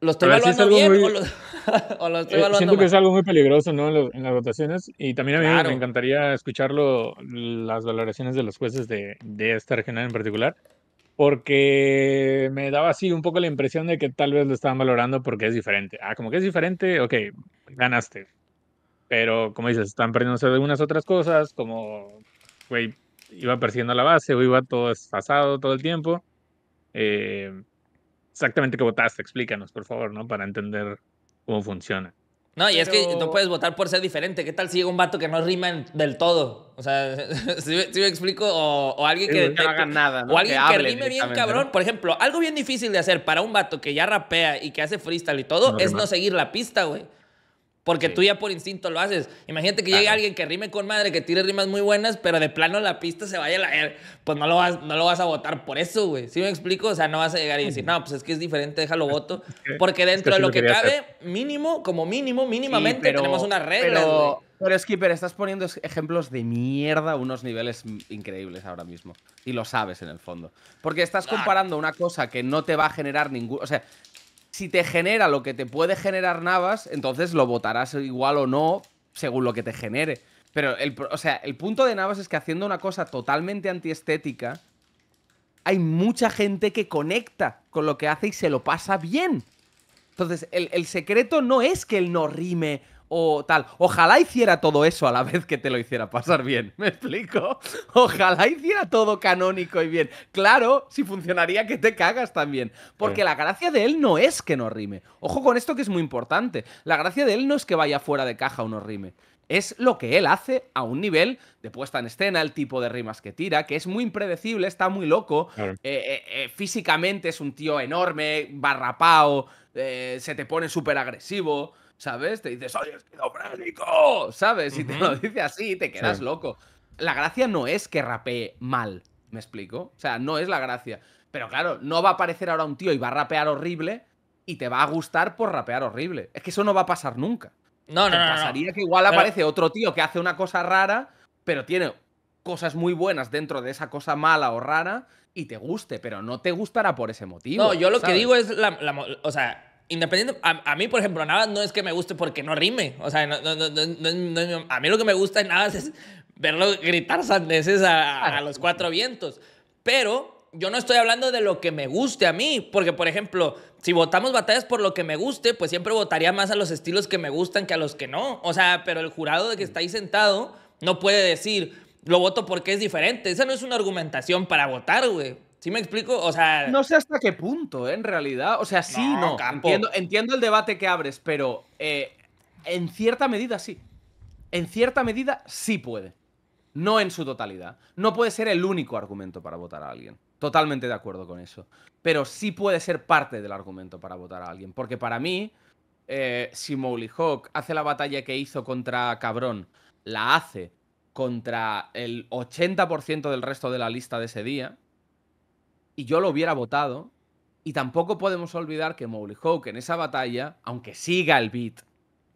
¿Lo estoy evaluando bien o, eh, Siento que es algo muy peligroso ¿no? en las votaciones y también a mí me encantaría escucharlo, las valoraciones de los jueces de, de esta regional en particular porque me daba así un poco la impresión de que tal vez lo estaban valorando porque es diferente. Ah, como que es diferente, ok, ganaste. Pero como dices, están perdiéndose algunas otras cosas, como, güey, iba persiguiendo la base, o iba todo desfasado todo el tiempo. Eh, exactamente qué votaste, explícanos, por favor, ¿no? Para entender cómo funciona. No, y es que no puedes votar por ser diferente. ¿Qué tal si llega un vato que no rima del todo? O sea, si, me explico, o, alguien que... haga nada, O alguien que, rime bien cabrón. Por ejemplo, algo bien difícil de hacer para un vato que ya rapea y que hace freestyle y todo es no seguir la pista, güey. Porque tú ya por instinto lo haces. Imagínate que llegue alguien que rime con madre, que tire rimas muy buenas, pero de plano la pista se vaya a la... Pues no lo vas, no lo vas a votar por eso, güey. ¿Sí me explico? O sea, no vas a llegar y decir, no, pues es que es diferente, déjalo voto. Porque dentro de lo que cabe, mínimo, como mínimo, mínimamente tenemos una regla pero... Skipper estás poniendo ejemplos de mierda unos niveles increíbles ahora mismo. Y lo sabes en el fondo. Porque estás comparando una cosa que no te va a generar ningún. O sea, si te genera lo que te puede generar Navas, entonces lo votarás igual o no, según lo que te genere. Pero el, o sea, el punto de Navas es que haciendo una cosa totalmente antiestética, hay mucha gente que conecta con lo que hace y se lo pasa bien. Entonces, el, el secreto no es que él no rime o tal. Ojalá hiciera todo eso a la vez que te lo hiciera pasar bien. ¿Me explico? Ojalá hiciera todo canónico y bien. Claro, si funcionaría que te cagas también. Porque la gracia de él no es que no rime. Ojo con esto que es muy importante. La gracia de él no es que vaya fuera de caja o no rime. Es lo que él hace a un nivel de puesta en escena, el tipo de rimas que tira, que es muy impredecible, está muy loco. Eh, eh, eh, físicamente es un tío enorme, barrapao, se te pone súper agresivo. ¿sabes? Te dices, soy esquizofrénico, ¿sabes? Y te lo dice así te quedas loco. La gracia no es que rapee mal, ¿me explico? O sea, no es la gracia. Pero claro, no va a aparecer ahora un tío y va a rapear horrible y te va a gustar por rapear horrible. Es que eso no va a pasar nunca. No, no, no. Pasaría que igual aparece otro tío que hace una cosa rara, pero tiene cosas muy buenas dentro de esa cosa mala o rara y te guste, pero no te gustará por ese motivo. No, yo lo que digo es la, la, o sea, independiente, a, mí, por ejemplo, Navas no es que me guste porque no rime. O sea, a mí lo que me gusta en Navas es verlo gritar sandeces a, los cuatro vientos. Pero yo no estoy hablando de lo que me guste a mí, porque, por ejemplo, si votamos batallas por lo que me guste, pues siempre votaría más a los estilos que me gustan que a los que no. O sea, pero el jurado de que está ahí sentado no puede decir, lo voto porque es diferente. Esa no es una argumentación para votar, güey. Si me explico? O sea. No sé hasta qué punto, ¿eh? en realidad. O sea, sí, no. Entiendo, el debate que abres, pero eh, en cierta medida sí. En cierta medida sí puede. No en su totalidad. No puede ser el único argumento para votar a alguien. Totalmente de acuerdo con eso. Pero sí puede ser parte del argumento para votar a alguien. Porque para mí, eh, si Mowgli Hawk hace la batalla que hizo contra Cabrón, la hace contra el 80% del resto de la lista de ese día, y yo lo hubiera votado. Y tampoco podemos olvidar que Mowgli Hawk en esa batalla, aunque siga el beat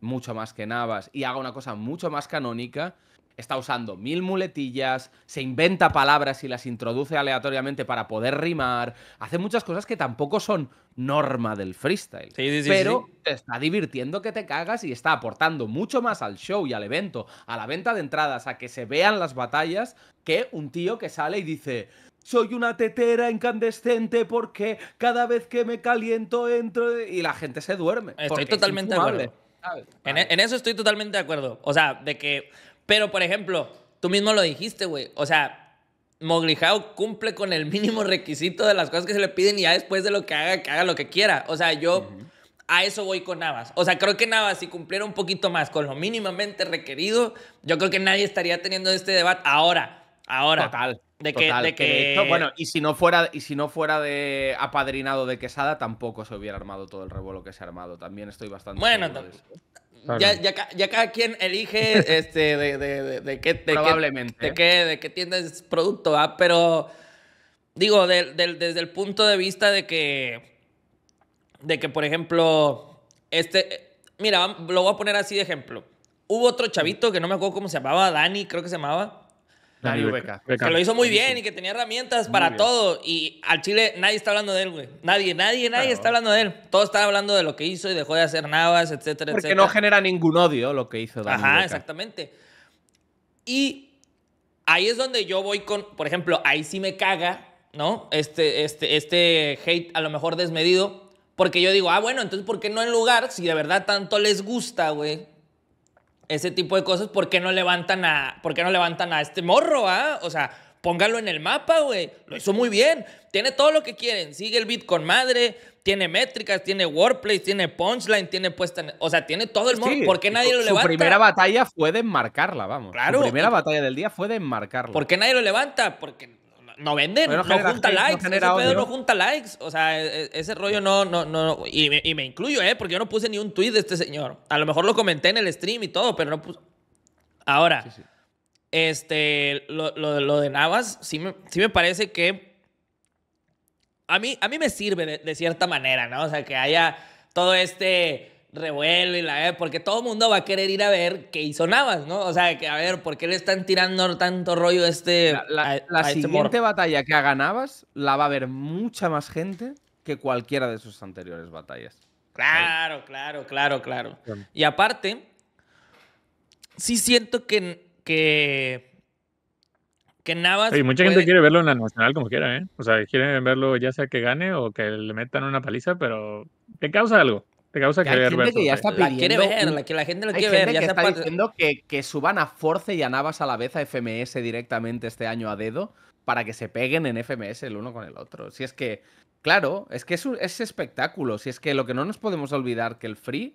mucho más que Navas y haga una cosa mucho más canónica, está usando mil muletillas, se inventa palabras y las introduce aleatoriamente para poder rimar, hace muchas cosas que tampoco son norma del freestyle. Sí, sí, sí, pero está divirtiendo que te cagas y está aportando mucho más al show y al evento, a la venta de entradas, a que se vean las batallas, que un tío que sale y dice soy una tetera incandescente porque cada vez que me caliento entro y la gente se duerme. Estoy totalmente de acuerdo. E-, en, eso estoy totalmente de acuerdo. O sea, de que. Pero, por ejemplo, tú mismo lo dijiste, güey. O sea, Moglijao cumple con el mínimo requisito de las cosas que se le piden y ya después de lo que haga, que haga lo que quiera. O sea, yo. A eso voy con Navas. O sea, creo que Navas, si cumpliera un poquito más con lo mínimamente requerido, yo creo que nadie estaría teniendo este debate ahora. Ahora. Total. De que, de que... bueno, y si no fuera, y si no fuera de apadrinado de Quesada, tampoco se hubiera armado todo el revuelo que se ha armado. También estoy bastante. Bueno, ya, ya, cada quien elige este, de, de, de qué, Probablemente. de qué, tienda es producto, ¿va? Pero digo, desde el punto de vista de que. De que, por ejemplo, este. Mira, lo voy a poner así de ejemplo. Hubo otro chavito que no me acuerdo cómo se llamaba, Dani, creo que se llamaba que lo hizo muy bien y que tenía herramientas para todo. Y al Chile nadie está hablando de él, güey. Nadie, nadie, nadie está hablando de él. Todo está hablando de lo que hizo y dejó de hacer Navas, etcétera, etcétera. Porque no genera ningún odio lo que hizo güey. Ajá, exactamente. Y ahí es donde yo voy con, por ejemplo, ahí sí me caga, ¿no? Este, este, este hate a lo mejor desmedido. Porque yo digo, ah, bueno, entonces, ¿por qué no en lugar, si de verdad tanto les gusta, güey, ese tipo de cosas, ¿por qué no levantan a, por qué no levantan a este morro? Ah? O sea, póngalo en el mapa, güey. Lo hizo muy bien. Tiene todo lo que quieren. Sigue el beat con madre. Tiene métricas, tiene wordplay, tiene punchline, tiene puesta. O sea, tiene todo el mundo. ¿Por qué nadie lo levanta? Su primera batalla fue de enmarcarla, vamos. Claro. Su primera batalla del día fue de enmarcarla. ¿Por qué nadie lo levanta? Porque no venden, no, junta likes, no ese pedo no junta likes. O sea, e-, e-, ese rollo no, no, no. Y me, y me, incluyo, ¿eh? Porque yo no puse ni un tweet de este señor. A lo mejor lo comenté en el stream y todo, pero no puse. Ahora, este, lo, lo, lo, de Navas, sí me, parece que. A mí, a mí me sirve de cierta manera, ¿no? O sea, que haya todo este revuelve y la porque todo el mundo va a querer ir a ver qué hizo Navas, ¿no? O sea, a ver, ¿por qué le están tirando tanto rollo este, la, este siguiente batalla que haga Navas la va a ver mucha más gente que cualquiera de sus anteriores batallas. Claro, claro, claro, claro. Y aparte, sí siento que, que, que Navas. y mucha gente quiere verlo en la nacional como quiera, ¿eh? O sea, quieren verlo ya sea que gane o que le metan una paliza, pero que causa algo que ver. ya está que gente lo quiere ver. Ya está, diciendo que, suban a Force y a Navas a la vez a FMS directamente este año a dedo para que se peguen en FMS el uno con el otro. Si es que, claro, es que es, un, es espectáculo. Si es que lo que no nos podemos olvidar que el free,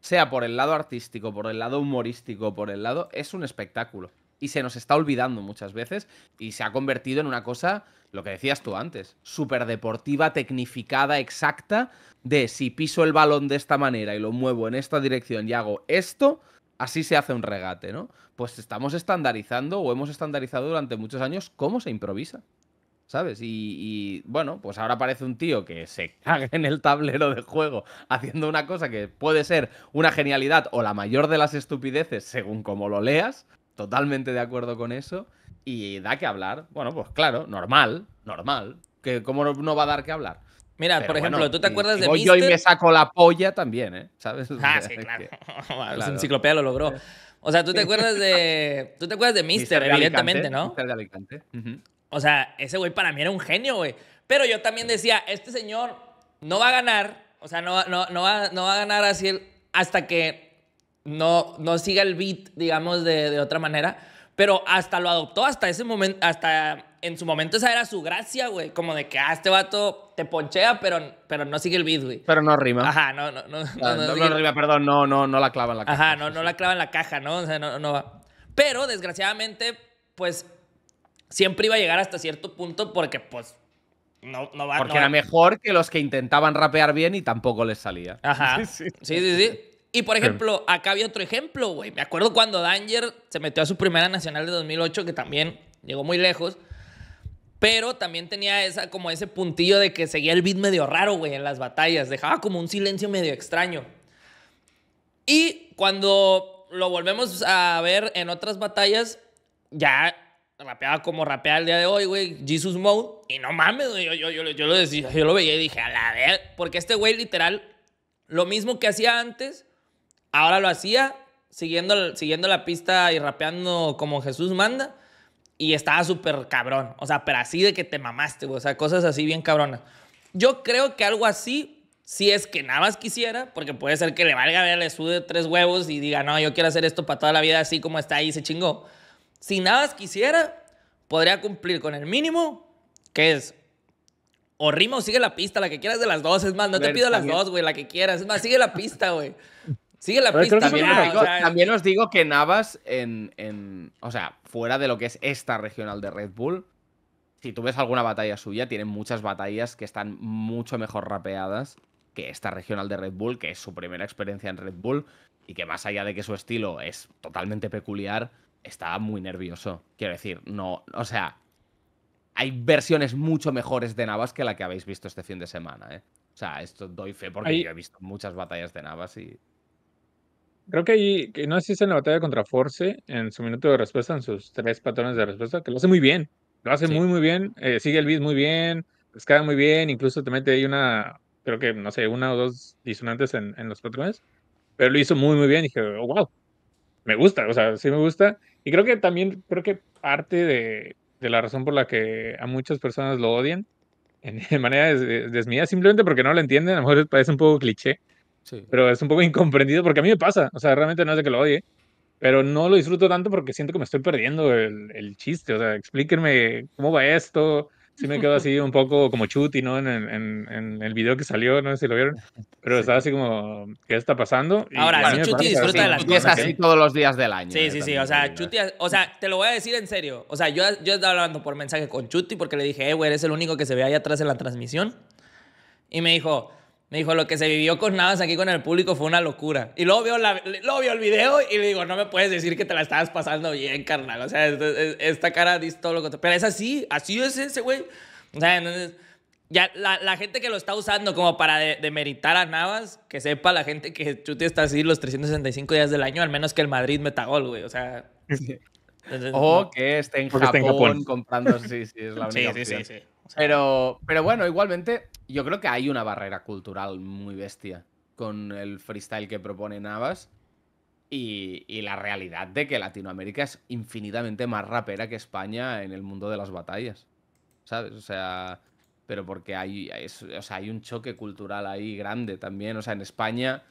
sea por el lado artístico, por el lado humorístico, por el lado, es un espectáculo y se nos está olvidando muchas veces y se ha convertido en una cosa, lo que decías tú antes, súper deportiva, tecnificada, exacta, de si piso el balón de esta manera y lo muevo en esta dirección y hago esto, así se hace un regate, ¿no? Pues estamos estandarizando o hemos estandarizado durante muchos años cómo se improvisa. ¿Sabes? Y, bueno, pues ahora parece un tío que se caga en el tablero de juego haciendo una cosa que puede ser una genialidad o la mayor de las estupideces según como lo leas, totalmente de acuerdo con eso. Y da que hablar. Bueno, pues claro, normal, normal. Que ¿Cómo no va a dar que hablar? Mira, por ejemplo, ¿tú te acuerdas de Mister? Yo y me saco la polla también, ¿eh? ¿Sabes? Ah, sí, claro. La enciclopedia lo logró. O sea, ¿tú te acuerdas de. ¿Tú te acuerdas de Mister, evidentemente, ¿no? Mister de Alicante. O sea, ese güey para mí era un genio, güey. Pero yo también decía, este señor no va a ganar. O sea, no, no, no, va, no va a ganar así hasta que no, no siga el beat, digamos, de, de, otra manera. Pero hasta lo adoptó, hasta ese momento, hasta en su momento esa era su gracia, güey. Como de que, ah, este vato te ponchea, pero, pero no sigue el beat, güey. Pero no rima. Ajá, no, no, no. Ah, no, rima, perdón, no, no, no la clava en la caja. Ajá, no, no la clava en la caja, ¿no? O sea, no, no va. Pero, desgraciadamente, pues, siempre iba a llegar hasta cierto punto porque, pues, no, no va. Porque no Porque era mejor que los que intentaban rapear bien y tampoco les salía. Ajá. sí, sí. sí. sí, sí. Y por ejemplo, acá había otro ejemplo, güey. Me acuerdo cuando Danger se metió a su primera nacional de 2008, que también llegó muy lejos. Pero también tenía esa, como ese puntillo de que seguía el beat medio raro, güey, en las batallas. Dejaba como un silencio medio extraño. Y cuando lo volvemos a ver en otras batallas, ya rapeaba como rapea el día de hoy, güey, Jesus Mode. Y no mames, yo, yo, yo, yo lo decía, yo lo veía y dije, a la ver, porque este güey literal, lo mismo que hacía antes, Ahora lo hacía siguiendo, siguiendo la pista y rapeando como Jesús manda. Y estaba súper cabrón. O sea, pero así de que te mamaste, güey. O sea, cosas así bien cabronas. Yo creo que algo así, si es que nada más quisiera, porque puede ser que le valga verle le sude tres huevos y diga, no, yo quiero hacer esto para toda la vida así como está ahí, se chingó. Si nada más quisiera, podría cumplir con el mínimo, que es o rima o sigue la pista, la que quieras de las dos. Es más, no te pido las dos, güey, la que quieras. Es más, sigue la pista, güey. Sigue la pista. También, os digo, también os digo que Navas, en, o sea, fuera de lo que es esta regional de Red Bull, si tú ves alguna batalla suya, tiene muchas batallas que están mucho mejor rapeadas que esta regional de Red Bull, que es su primera experiencia en Red Bull y que más allá de que su estilo es totalmente peculiar, está muy nervioso. Quiero decir, no, o sea, hay versiones mucho mejores de Navas que la que habéis visto este fin de semana, ¿eh? O sea, esto doy fe porque yo he visto muchas batallas de Navas y Creo que ahí, que no existe en la batalla contra Force, en su minuto de respuesta, en sus tres patrones de respuesta, que lo hace muy bien. Lo hace muy, muy bien. Eh, sigue el beat muy bien. escala muy bien. Incluso te mete una, creo que, no sé, una o dos disonantes en, los patrones. Pero lo hizo muy, muy bien. Y dije, wow. Me gusta, o sea, sí me gusta. Y creo que también, creo que parte de, la razón por la que a muchas personas lo odian en, manera desmía simplemente porque no lo entienden, a lo mejor parece un poco cliché, pero es un poco incomprendido porque a mí me pasa. O sea, realmente no es de que lo oye Pero no lo disfruto tanto porque siento que me estoy perdiendo el, el chiste. O sea, explíquenme cómo va esto. Sí me quedo así un poco como chuti, ¿no? En, en, el video que salió, no sé si lo vieron. Pero estaba así como, ¿qué está pasando? Ahora, chuti disfruta de las cosas. así todos los días del año. Sí, sí, sí. O sea, chuti, o sea, te lo voy a decir en serio. O sea, yo, yo estaba hablando por mensaje con chuti porque le dije, eh, güey, eres el único que se ve ahí atrás en la transmisión. Y me dijo, me dijo, lo que se vivió con Navas aquí con el público fue una locura. Y luego vio, vio el video y le digo, no me puedes decir que te la estabas pasando bien, carnal. O sea, esta, cara dice todo lo contrario. Pero es así, así es ese güey. O sea, entonces, ya la, gente que lo está usando como para de, demeritar a Navas, que sepa la gente que Chuti está así los 365 días del año, al menos que el Madrid metagol, güey. O sea... o que esté en, Japón, comprando, sí, sí, es la única Sí, sí, sí. Pero, pero bueno, igualmente, yo creo que hay una barrera cultural muy bestia con el freestyle que propone Navas y, la realidad de que Latinoamérica es infinitamente más rapera que España en el mundo de las batallas. ¿Sabes? O sea, pero porque hay, o sea, hay un choque cultural ahí grande también. O sea, en España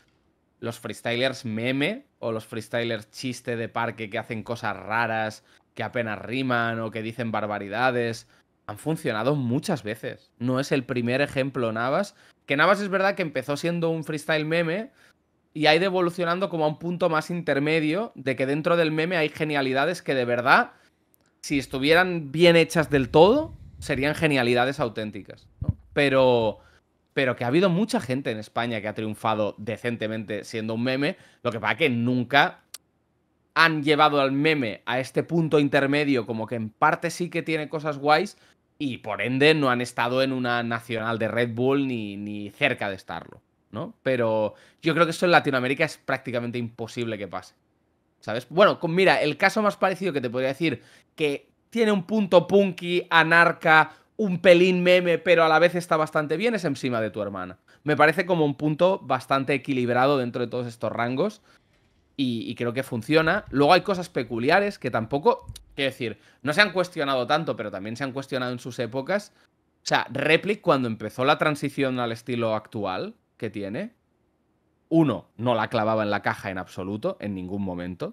los freestylers meme o los freestylers chiste de parque que hacen cosas raras, que apenas riman o que dicen barbaridades han funcionado muchas veces. No es el primer ejemplo Navas. Que Navas es verdad que empezó siendo un freestyle meme y ha ido evolucionando como a un punto más intermedio de que dentro del meme hay genialidades que de verdad, si estuvieran bien hechas del todo, serían genialidades auténticas. Pero, pero que ha habido mucha gente en España que ha triunfado decentemente siendo un meme. Lo que pasa que nunca han llevado al meme a este punto intermedio como que en parte sí que tiene cosas guays, y por ende no han estado en una nacional de Red Bull ni, ni cerca de estarlo, ¿no? Pero yo creo que eso en Latinoamérica es prácticamente imposible que pase. ¿Sabes? Bueno, mira, el caso más parecido que te podría decir, que tiene un punto punky, anarca, un pelín meme, pero a la vez está bastante bien, es encima de tu hermana. Me parece como un punto bastante equilibrado dentro de todos estos rangos y creo que funciona. Luego hay cosas peculiares que tampoco, Quiero decir, no se han cuestionado tanto, pero también se han cuestionado en sus épocas. O sea, Replic, cuando empezó la transición al estilo actual que tiene, uno, no la clavaba en la caja en absoluto, en ningún momento.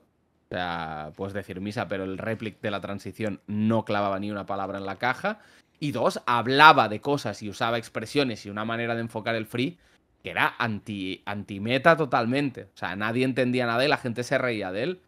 O sea, puedes decir misa, pero el Replic de la transición no clavaba ni una palabra en la caja. Y dos, hablaba de cosas y usaba expresiones y una manera de enfocar el free que era anti, anti meta totalmente. O sea, nadie entendía nada y la gente se reía de él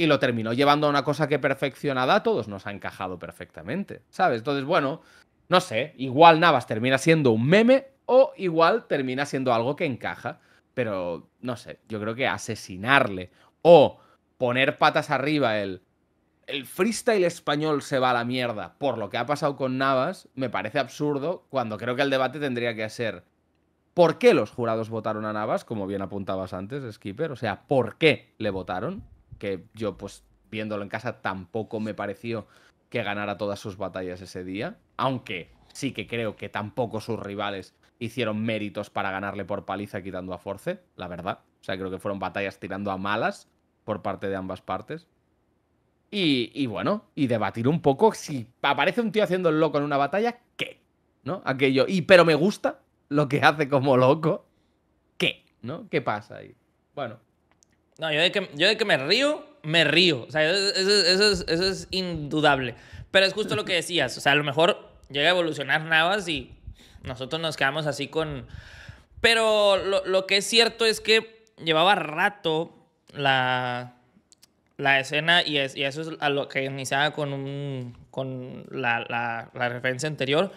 y lo terminó llevando a una cosa que perfeccionada a todos nos ha encajado perfectamente, ¿sabes? Entonces, bueno, no sé, igual Navas termina siendo un meme o igual termina siendo algo que encaja, pero no sé, yo creo que asesinarle o poner patas arriba el el freestyle español se va a la mierda por lo que ha pasado con Navas, me parece absurdo cuando creo que el debate tendría que ser ¿por qué los jurados votaron a Navas? Como bien apuntabas antes, Skipper, o sea, ¿por qué le votaron? que yo pues viéndolo en casa tampoco me pareció que ganara todas sus batallas ese día, aunque sí que creo que tampoco sus rivales hicieron méritos para ganarle por paliza quitando a Force, la verdad. O sea, creo que fueron batallas tirando a malas por parte de ambas partes. Y, y bueno, y debatir un poco si aparece un tío haciendo el loco en una batalla, ¿qué? ¿No? Aquello. Y pero me gusta lo que hace como loco. ¿Qué? ¿No? ¿Qué pasa ahí? Bueno, no, yo de que, yo me río, me río. O sea, eso, es, indudable. Pero es justo lo que decías. O sea, a lo mejor llega a evolucionar Navas y nosotros nos quedamos así con... Pero lo, que es cierto es que llevaba rato la, la escena y, eso es a lo que iniciaba con, un, con la, referencia anterior.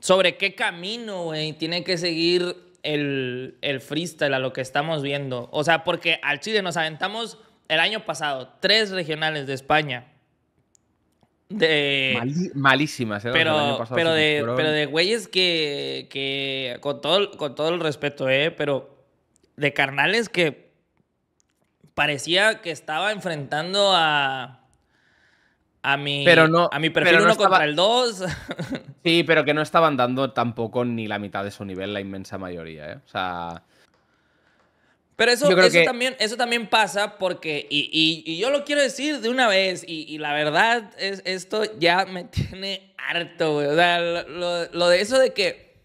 Sobre qué camino, güey, tiene que seguir el, el freestyle a lo que estamos viendo. O sea, porque al Chile nos aventamos el año pasado tres regionales de España. De, malísimas, ¿eh? pero, pero, de, pero de güeyes que, con, todo, con todo el respeto, ¿eh? pero de carnales que parecía que estaba enfrentando a, a mi, pero no, a mi perfil uno contra el 2. sí, pero que no estaban dando tampoco ni la mitad de su nivel, la inmensa mayoría, ¿eh? O sea. Pero eso, eso, también, eso también pasa porque, y, y, yo lo quiero decir de una vez, y, la verdad es esto ya me tiene harto, güey. O sea, lo, de eso de que,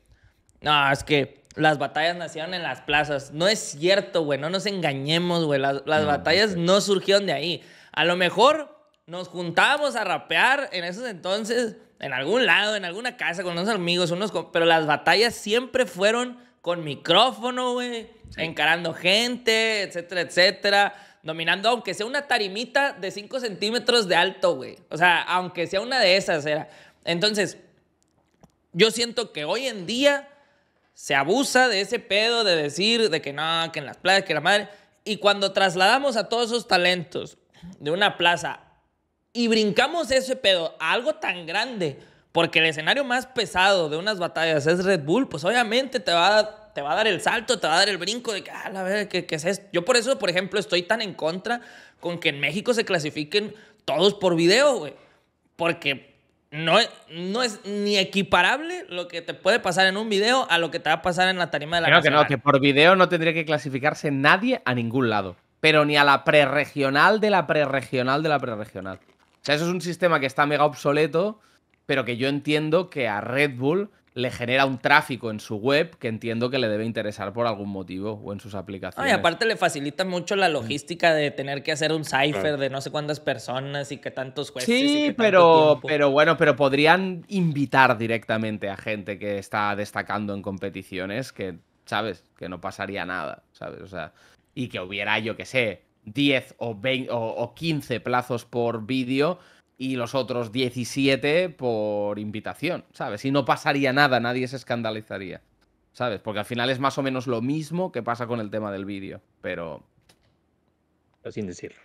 no, es que las batallas nacieron en las plazas. No es cierto, güey, no nos engañemos, güey. Las, las batallas no surgieron de ahí. A lo mejor nos juntábamos a rapear en esos entonces, en algún lado, en alguna casa, con unos amigos, unos... Pero las batallas siempre fueron con micrófono, güey, encarando gente, etcétera, etcétera. Dominando, aunque sea una tarimita de 5 centímetros de alto, güey. O sea, aunque sea una de esas, era. Entonces, yo siento que hoy en día se abusa de ese pedo de decir de que no, que en las playas, que la madre. Y cuando trasladamos a todos esos talentos de una plaza y brincamos ese pedo a algo tan grande, porque el escenario más pesado de unas batallas es Red Bull, pues obviamente te va a, te va a dar el salto, te va a dar el brinco de que, ah, la ¿qué, es Yo por eso, por ejemplo, estoy tan en contra con que en México se clasifiquen todos por video, güey. Porque no, no es ni equiparable lo que te puede pasar en un video a lo que te va a pasar en la tarima de la Creo que no, que por video no tendría que clasificarse nadie a ningún lado. Pero ni a la preregional de la preregional de la preregional sea, eso es un sistema que está mega obsoleto, pero que yo entiendo que a Red Bull le genera un tráfico en su web que entiendo que le debe interesar por algún motivo o en sus aplicaciones. Y aparte le facilita mucho la mm. logística de tener que hacer un cipher de no sé cuántas personas y que tantos jueces. Sí, pero, pero bueno, pero podrían invitar directamente a gente que está destacando en competiciones que, ¿sabes? Que no pasaría nada, ¿sabes? O sea, y que hubiera, yo qué sé, 10 o, 20, o, 15 plazos por vídeo y los otros 17 por invitación, ¿sabes? Y no pasaría nada, nadie se escandalizaría, ¿sabes? Porque al final es más o menos lo mismo que pasa con el tema del vídeo, pero... pero sin decirlo.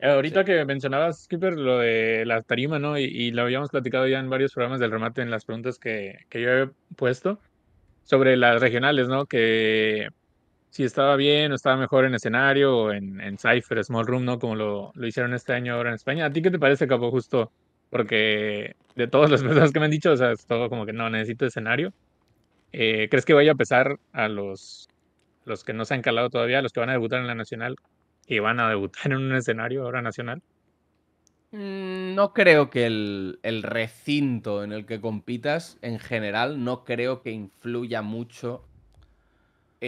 Eh, ahorita que mencionabas, Skipper, lo de la tarima, ¿no? Y, lo habíamos platicado ya en varios programas del remate, en las preguntas que, yo he puesto sobre las regionales, ¿no? Que si estaba bien o estaba mejor en escenario o en, en Cypher, Small Room, ¿no? Como lo, lo, hicieron este año ahora en España. ¿A ti qué te parece, Capo, justo? Porque de todas las personas que me han dicho, o sea, es todo como que no, necesito escenario. Eh, ¿Crees que vaya a pesar a los, los que no se han calado todavía, los que van a debutar en la Nacional, y van a debutar en un escenario ahora nacional? Mm, no creo que el, el, recinto en el que compitas, en general, no creo que influya mucho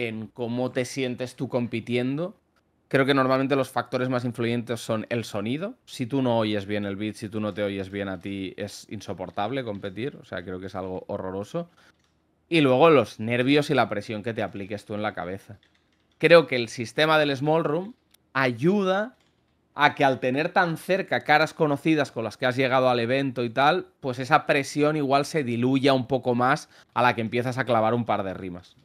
en cómo te sientes tú compitiendo. Creo que normalmente los factores más influyentes son el sonido. Si tú no oyes bien el beat, si tú no te oyes bien a ti, es insoportable competir. O sea, creo que es algo horroroso. Y luego los nervios y la presión que te apliques tú en la cabeza. Creo que el sistema del small room ayuda a que al tener tan cerca caras conocidas con las que has llegado al evento y tal, pues esa presión igual se diluya un poco más a la que empiezas a clavar un par de rimas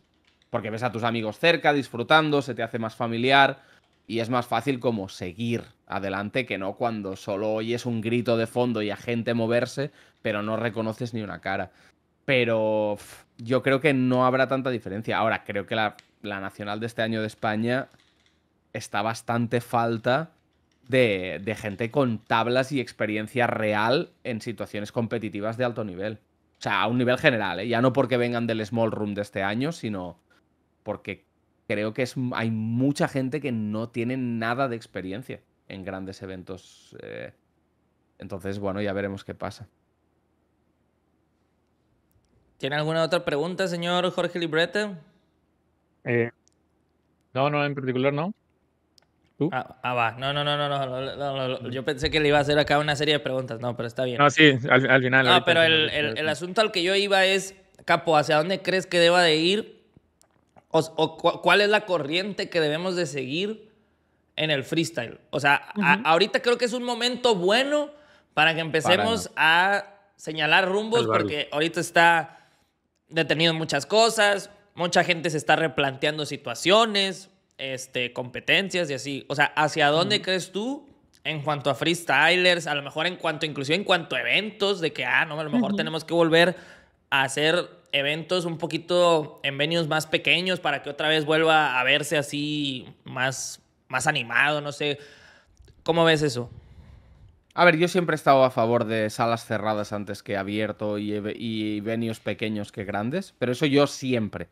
porque ves a tus amigos cerca, disfrutando, se te hace más familiar y es más fácil como seguir adelante que no cuando solo oyes un grito de fondo y a gente moverse, pero no reconoces ni una cara. Pero yo creo que no habrá tanta diferencia. Ahora, creo que la, nacional de este año de España está bastante falta de, de, gente con tablas y experiencia real en situaciones competitivas de alto nivel. O sea, a un nivel general, ¿eh? ya no porque vengan del Small Room de este año, sino porque creo que es, hay mucha gente que no tiene nada de experiencia en grandes eventos. Eh. entonces, bueno, ya veremos qué pasa. ¿Tiene alguna otra pregunta, señor Jorge Librete? Eh, no, no, en particular no. Ah, ah, va. No, no, no, no, Yo pensé que le iba a hacer acá una serie de preguntas. No, pero está bien. No, sí, al, final. No, pero el asunto al que yo iba es, Capo, ¿hacia dónde crees que deba de ir o, cuál es la corriente que debemos de seguir en el freestyle. O sea, ahorita creo que es un momento bueno para que empecemos a señalar rumbos porque ahorita está detenido muchas cosas, mucha gente se está replanteando situaciones, este, competencias y así. O sea, ¿hacia dónde crees tú en cuanto a freestylers? A lo mejor en cuanto, inclusive en cuanto a eventos, de que, ah, no, a lo mejor tenemos que volver a hacer eventos un poquito en venues más pequeños para que otra vez vuelva a verse así más, más animado, no sé. ¿Cómo ves eso? A ver, yo siempre he estado a favor de salas cerradas antes que abierto y, y venues pequeños que grandes, pero eso yo siempre.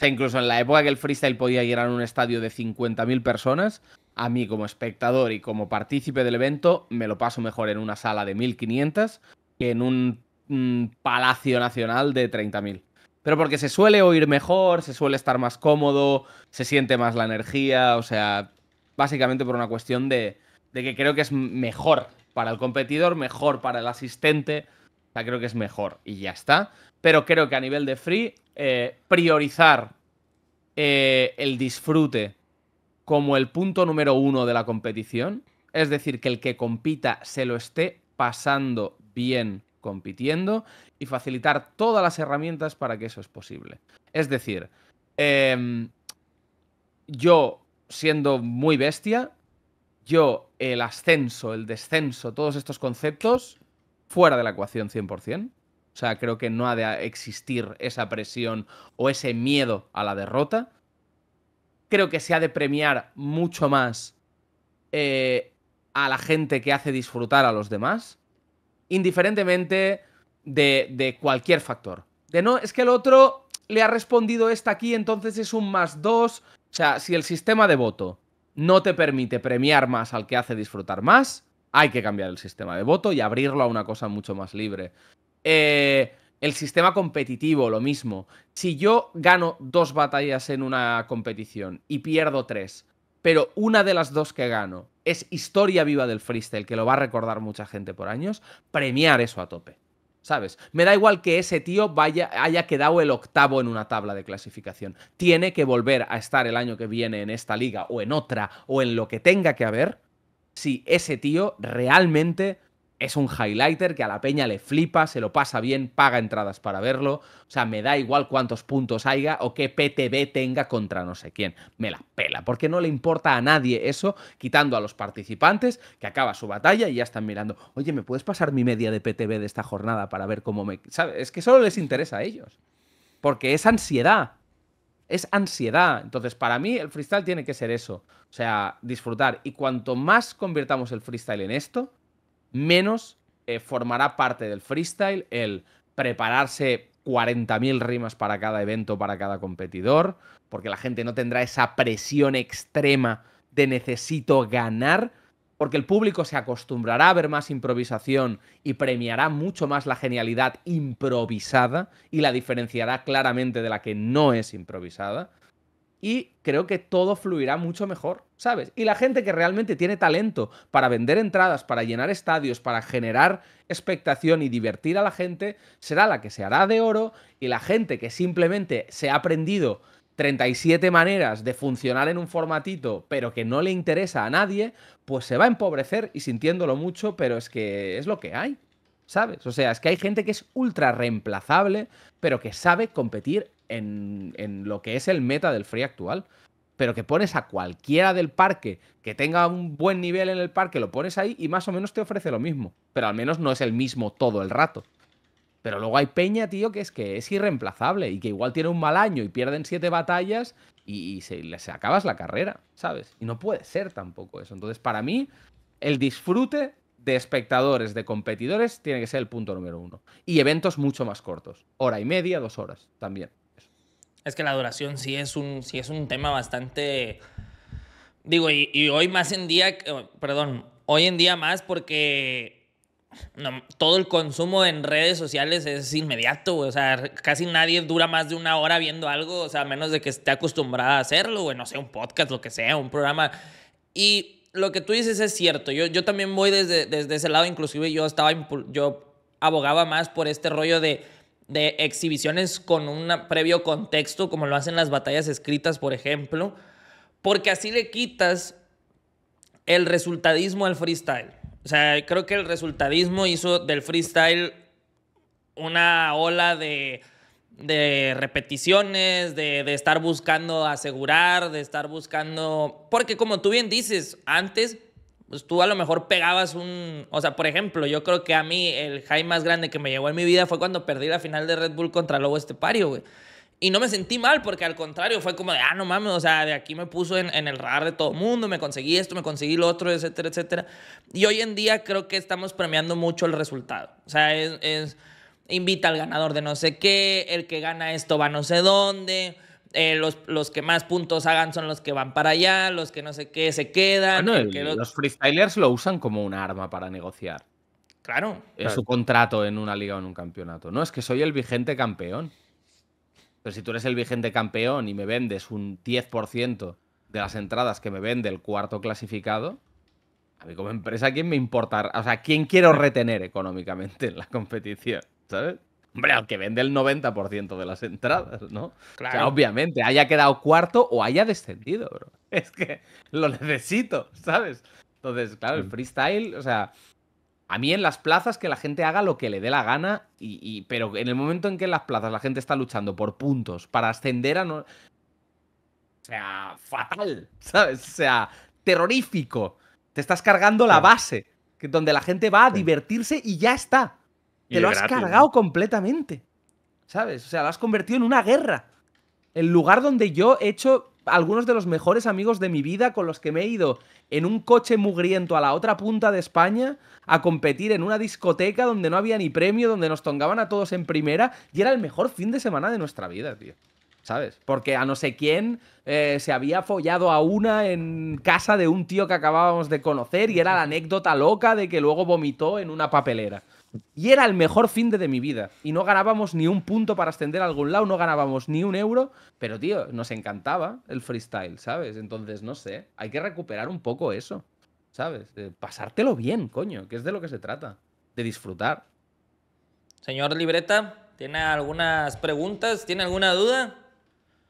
incluso en la época que el freestyle podía llegar a un estadio de 50.000 personas, a mí como espectador y como partícipe del evento me lo paso mejor en una sala de 1.500 que en un palacio nacional de 30.000 pero porque se suele oír mejor, se suele estar más cómodo, se siente más la energía, o sea, básicamente por una cuestión de, que creo que es mejor para el competidor, mejor para el asistente, o sea, creo que es mejor y ya está. Pero creo que a nivel de free, eh, priorizar eh, el disfrute como el punto número uno de la competición, es decir, que el que compita se lo esté pasando bien compitiendo y facilitar todas las herramientas para que eso es posible. Es decir, em, yo siendo muy bestia, yo el ascenso, el descenso, todos estos conceptos, fuera de la ecuación 100%. O sea, creo que no ha de existir esa presión o ese miedo a la derrota. Creo que se ha de premiar mucho más eh, a la gente que hace disfrutar a los demás indiferentemente de, cualquier factor. De no, es que el otro le ha respondido esta aquí, entonces es un más dos. O sea, si el sistema de voto no te permite premiar más al que hace disfrutar más, hay que cambiar el sistema de voto y abrirlo a una cosa mucho más libre. Eh, el sistema competitivo, lo mismo. Si yo gano dos batallas en una competición y pierdo tres, pero una de las dos que gano es historia viva del freestyle, que lo va a recordar mucha gente por años, premiar eso a tope. ¿Sabes? Me da igual que ese tío vaya, haya quedado el octavo en una tabla de clasificación. Tiene que volver a estar el año que viene en esta liga o en otra o en lo que tenga que haber si ese tío realmente es un highlighter que a la peña le flipa, se lo pasa bien, paga entradas para verlo. O sea, me da igual cuántos puntos haya o qué PTB tenga contra no sé quién. Me la pela, porque no le importa a nadie eso, quitando a los participantes que acaba su batalla y ya están mirando, oye, ¿me puedes pasar mi media de PTB de esta jornada para ver cómo me... Es que solo les interesa a ellos, porque es ansiedad. Es ansiedad. Entonces, para mí, el freestyle tiene que ser eso. O sea, disfrutar. Y cuanto más convirtamos el freestyle en esto, menos eh, formará parte del freestyle el prepararse 40.000 rimas para cada evento, para cada competidor, porque la gente no tendrá esa presión extrema de necesito ganar, porque el público se acostumbrará a ver más improvisación y premiará mucho más la genialidad improvisada y la diferenciará claramente de la que no es improvisada y creo que todo fluirá mucho mejor, ¿sabes? Y la gente que realmente tiene talento para vender entradas, para llenar estadios, para generar expectación y divertir a la gente, será la que se hará de oro y la gente que simplemente se ha aprendido 37 maneras de funcionar en un formatito, pero que no le interesa a nadie, pues se va a empobrecer y sintiéndolo mucho, pero es que es lo que hay. ¿sabes? O sea, es que hay gente que es ultra reemplazable, pero que sabe competir en, lo que es el meta del free actual. Pero que pones a cualquiera del parque que tenga un buen nivel en el parque, lo pones ahí y más o menos te ofrece lo mismo. Pero al menos no es el mismo todo el rato. Pero luego hay Peña, tío, que es que es irreemplazable y que igual tiene un mal año y pierden siete batallas y, se acabas la carrera, ¿sabes? Y no puede ser tampoco eso. Entonces, para mí, el disfrute de espectadores, de competidores, tiene que ser el punto número uno. Y eventos mucho más cortos, hora y media, dos horas también. Es que la duración sí es un, sí es un tema bastante... Digo, y, hoy más en día, eh, perdón, hoy en día más porque todo el consumo en redes sociales es inmediato, O sea, casi nadie dura más de una hora viendo algo, o sea, a menos de que esté acostumbrada a hacerlo, O No sé, un podcast, lo que sea, un programa. Y lo que tú dices es cierto. Yo, también voy desde, desde ese lado. Inclusive yo estaba, yo abogaba más por este rollo de exhibiciones con un previo contexto, como lo hacen las batallas escritas, por ejemplo. Porque así le quitas el resultadismo al freestyle. O sea, creo que el resultadismo hizo del freestyle una ola de de repeticiones, de, estar buscando asegurar, de estar buscando... Porque como tú bien dices, antes, pues tú a lo mejor pegabas un... O sea, por ejemplo, yo creo que a mí el high más grande que me llegó en mi vida fue cuando perdí la final de Red Bull contra Lobo Estepario, güey. Y no me sentí mal, porque al contrario, fue como de, ah, no mames, o sea, de aquí me puso en, en el radar de todo el mundo, me conseguí esto, me conseguí lo otro, etcétera, etcétera. Y hoy en día creo que estamos premiando mucho el resultado. O sea, es invita al ganador de no sé qué, el que gana esto va no sé dónde. Eh, los, que más puntos hagan son los que van para allá, los que no sé qué se quedan. los... freestylers lo usan como un arma para negociar. Claro. Es su contrato en una liga o en un campeonato. No, es que soy el vigente campeón. Pero si tú eres el vigente campeón y me vendes un 10% de las entradas que me vende el cuarto clasificado, a mí como empresa, ¿quién me importa? O sea, ¿quién quiero retener económicamente en la competición? ¿sabes? Hombre, aunque vende el 90% de las entradas, ¿no? Claro. obviamente, haya quedado cuarto o haya descendido, bro. Es que lo necesito, ¿sabes? Entonces, claro, el mm. freestyle, o sea, a mí en las plazas que la gente haga lo que le dé la gana, y, pero en el momento en que en las plazas la gente está luchando por puntos para ascender a... No... O sea, fatal, ¿sabes? O sea, terrorífico. Te estás cargando la base, que donde la gente va a divertirse y ya está. Te lo has cargado completamente. ¿Sabes? O sea, lo has convertido en una guerra. El lugar donde yo he hecho algunos de los mejores amigos de mi vida con los que me he ido en un coche mugriento a la otra punta de España a competir en una discoteca donde no había ni premio, donde nos tongaban a todos en primera y era el mejor fin de semana de nuestra vida, tío. ¿Sabes? Porque a no sé quién eh, se había follado a una en casa de un tío que acabábamos de conocer y era la anécdota loca de que luego vomitó en una papelera. Y era el mejor fin de, mi vida. Y no ganábamos ni un punto para ascender a algún lado, no ganábamos ni un euro. Pero, tío, nos encantaba el freestyle, ¿sabes? Entonces, no sé, hay que recuperar un poco eso, ¿sabes? pasártelo bien, coño, que es de lo que se trata. De disfrutar. Señor Libreta, ¿tiene algunas preguntas? ¿Tiene alguna duda?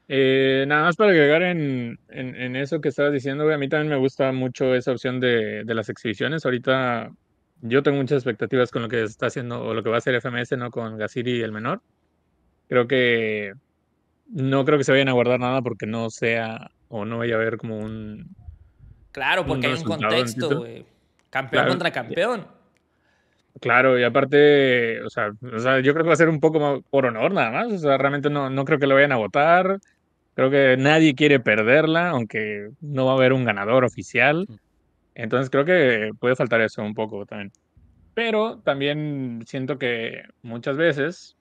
Eh, nada más para agregar en, eso que estabas diciendo, a mí también me gusta mucho esa opción de, de las exhibiciones. Ahorita yo tengo muchas expectativas con lo que está haciendo o lo que va a hacer FMS no con Gasiri el menor. Creo que no creo que se vayan a guardar nada porque no sea o no vaya a haber como un Claro, porque hay un contexto, güey. Campeón contra campeón. Claro, y aparte, o sea, yo creo que va a ser un poco por honor nada más. O realmente no, no creo que lo vayan a votar. Creo que nadie quiere perderla, aunque no va a haber un ganador oficial. Entonces creo que puede faltar eso un poco también. Pero también siento que muchas veces,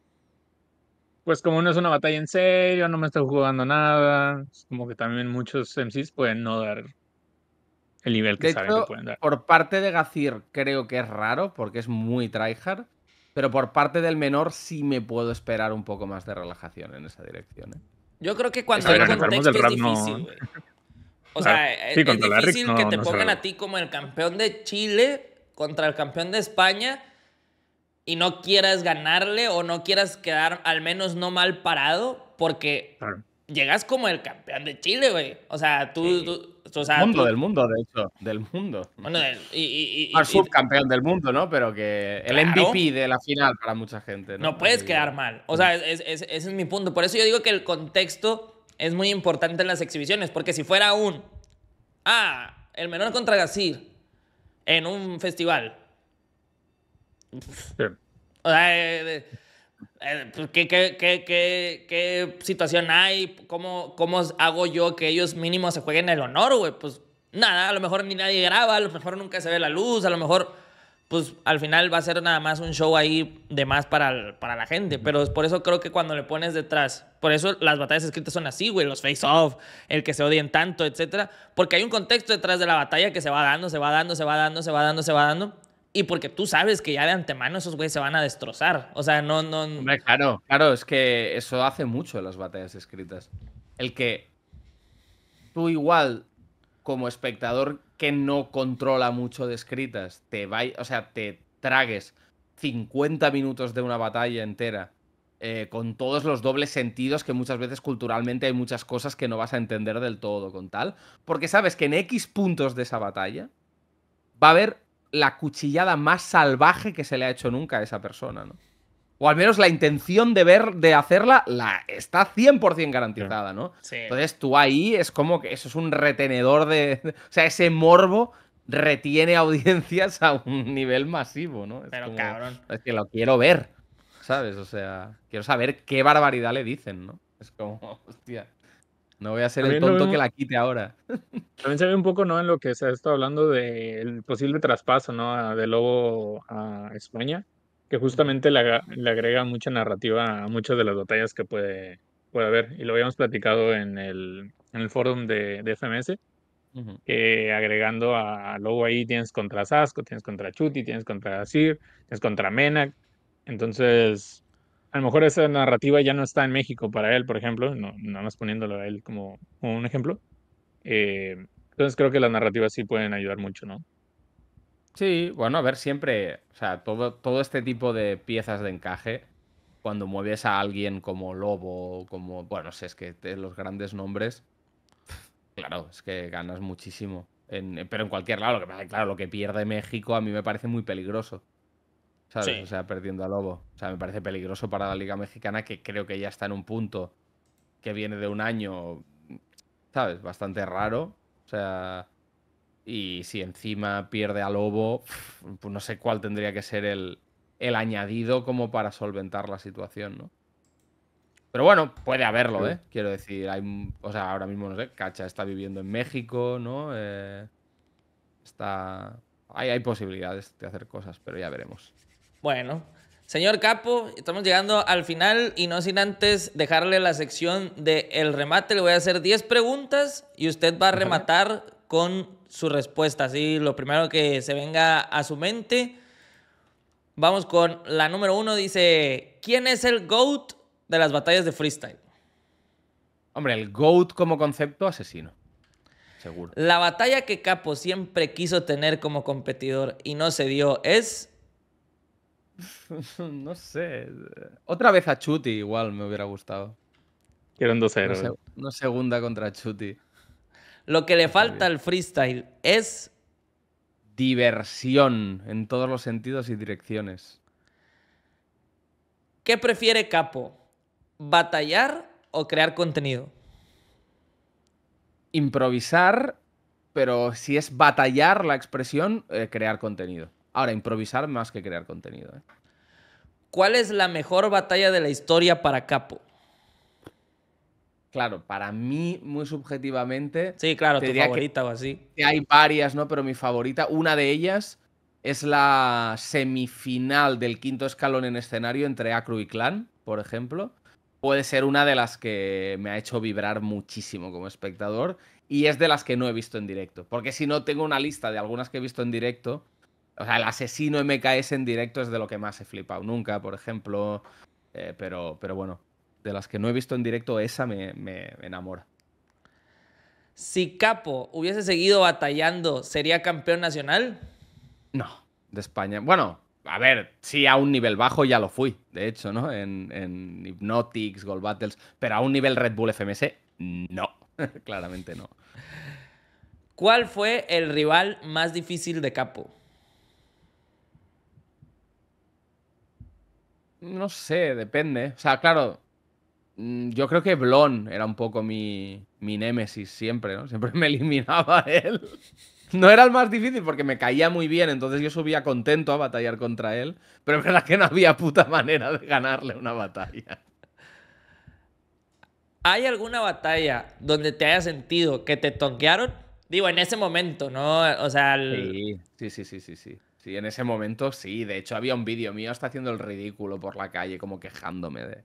pues como no es una batalla en serio, no me estoy jugando nada, como que también muchos MCs pueden no dar el nivel que saben que pueden dar. Por parte de Gazir creo que es raro porque es muy tryhard, pero por parte del menor sí me puedo esperar un poco más de relajación en esa dirección. ¿eh? Yo creo que cuando hay contexto o sea, e, e, es difícil que te pongan a ti como el campeón de Chile contra el campeón de España y no quieras ganarle o no quieras quedar al menos no mal parado porque llegas como el campeón de Chile, güey. O sea, tú... Sí. o sea, mundo, del mundo, de hecho, del mundo. Bueno, y, subcampeón del mundo, ¿no? Pero que el MVP de la final para mucha gente. No, no puedes quedar mal. O sea, ese es mi punto. Por eso yo digo que el contexto es muy importante en las exhibiciones, porque si fuera un, ah, el menor contra Gasir en un festival. Eh, eh, eh, pues, ¿qué, qué, qué, qué, situación hay? ¿Cómo, ¿Cómo hago yo que ellos mínimo se jueguen el honor, güey? Pues nada, a lo mejor ni nadie graba, a lo mejor nunca se ve la luz, a lo mejor pues al final va a ser nada más un show ahí de más para, para la gente. Pero por eso creo que cuando le pones detrás, por eso las batallas escritas son así, güey, los face-off, el que se odien tanto, etcétera. Porque hay un contexto detrás de la batalla que se va dando, se va dando, se va dando, se va dando, se va dando. Y porque tú sabes que ya de antemano esos güeyes se van a destrozar. O sea, no, no. claro, claro, es que eso hace mucho las batallas escritas. El que tú igual, como espectador, que no controla mucho de escritas, te va, o sea, te tragues 50 minutos de una batalla entera eh, con todos los dobles sentidos que muchas veces culturalmente hay muchas cosas que no vas a entender del todo con tal, porque sabes que en X puntos de esa batalla va a haber la cuchillada más salvaje que se le ha hecho nunca a esa persona, ¿no? o al menos la intención de ver, de hacerla, la está 100% garantizada, ¿no? Entonces tú ahí es como que eso es un retenedor de... O sea, ese morbo retiene audiencias a un nivel masivo, ¿no? Es Pero cabrón. Es que lo quiero ver, ¿sabes? O sea, quiero saber qué barbaridad le dicen, ¿no? Es como, hostia. No voy a ser el tonto que la quite ahora. También se ve un poco, ¿no? En lo que se ha estado hablando del posible traspaso, ¿no? De Lobo a España que justamente le, agrega mucha narrativa a muchas de las batallas que puede, haber. Y lo habíamos platicado en el, en forum de, FMS, agregando a Lobo ahí tienes contra Sasco, tienes contra Chuti, tienes contra Sir, tienes contra Menak. Entonces, a lo mejor esa narrativa ya no está en México para él, por ejemplo, no, nada más poniéndolo a él como, un ejemplo. Eh, entonces creo que las narrativas sí pueden ayudar mucho, ¿no? Sí, bueno, a ver, siempre, o sea, todo, todo este tipo de piezas de encaje, cuando mueves a alguien como Lobo, como, bueno, no sé, es que los grandes nombres, claro, es que ganas muchísimo. pero en cualquier lado, lo que, claro, lo que pierde México a mí me parece muy peligroso. ¿Sabes? O sea, perdiendo a Lobo. O sea, me parece peligroso para la Liga Mexicana, que creo que ya está en un punto que viene de un año, ¿sabes? Bastante raro. O sea, y si encima pierde a Lobo, pues no sé cuál tendría que ser el, añadido como para solventar la situación, ¿no? Pero bueno, puede haberlo, ¿eh? Quiero decir, hay, o sea, ahora mismo, no sé, Cacha está viviendo en México, ¿no? Eh, está... Hay, posibilidades de hacer cosas, pero ya veremos. Bueno, señor Capo, estamos llegando al final y no sin antes dejarle la sección del remate. Le voy a hacer 10 preguntas y usted va a rematar con su respuesta, así lo primero que se venga a su mente. Vamos con la número uno, dice, ¿quién es el GOAT de las batallas de freestyle? Hombre, el GOAT como concepto asesino. Seguro. La batalla que Capo siempre quiso tener como competidor y no se dio es... no sé. Otra vez a Chuti igual me hubiera gustado. Quiero un 2-0. ¿eh? una segunda contra Chuti. Lo que le falta al freestyle es diversión en todos los sentidos y direcciones. ¿Qué prefiere Capo? ¿Batallar o crear contenido? Improvisar, pero si es batallar la expresión, eh, crear contenido. Ahora, improvisar más que crear contenido. ¿eh? ¿Cuál es la mejor batalla de la historia para Capo? claro, para mí, muy subjetivamente. Sí, claro, tu favorita o así. hay varias, ¿no? Pero mi favorita, una de ellas es la semifinal del quinto escalón en escenario entre Acru y Clan, por ejemplo. Puede ser una de las que me ha hecho vibrar muchísimo como espectador y es de las que no he visto en directo. Porque si no, tengo una lista de algunas que he visto en directo. O sea, el asesino MKS en directo es de lo que más he flipado nunca, por ejemplo. Eh, pero, pero bueno, de las que no he visto en directo, esa me, enamora. Si Capo hubiese seguido batallando, ¿sería campeón nacional? No, de España. Bueno, a ver, sí, a un nivel bajo ya lo fui, de hecho, ¿no? En, en Hypnotics, Gold Battles, pero a un nivel Red Bull FMS, no, claramente no. ¿Cuál fue el rival más difícil de Capo? No sé, depende. O sea, claro, Mm, yo creo que Blon era un poco mi, mi némesis siempre, ¿no? Siempre me eliminaba él. No era el más difícil porque me caía muy bien, entonces yo subía contento a batallar contra él, pero es verdad que no había puta manera de ganarle una batalla. ¿Hay alguna batalla donde te haya sentido que te tonquearon? Digo, en ese momento, ¿no? O sea, sí, sí, sí, sí, sí. Sí, en ese momento sí. De hecho, había un vídeo mío hasta haciendo el ridículo por la calle, como quejándome de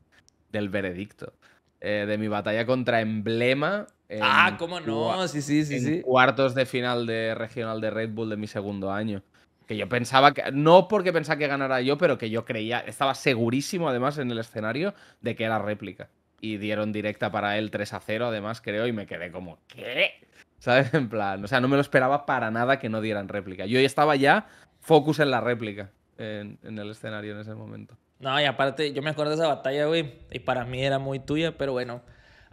del veredicto. Eh, de mi batalla contra Emblema. ah, cómo no, sí, sí, sí. sí. cuartos de final de regional de Red Bull de mi segundo año. Que yo pensaba que. No porque pensaba que ganara yo, pero que yo creía. Estaba segurísimo, además, en el escenario de que era réplica. Y dieron directa para él 3 a 0, además, creo, y me quedé como, ¿qué? ¿Sabes? En plan, o sea, no me lo esperaba para nada que no dieran réplica. Yo estaba ya focus en la réplica en el escenario en ese momento. No, y aparte, yo me acuerdo de esa batalla, güey, y para mí era muy tuya, pero bueno,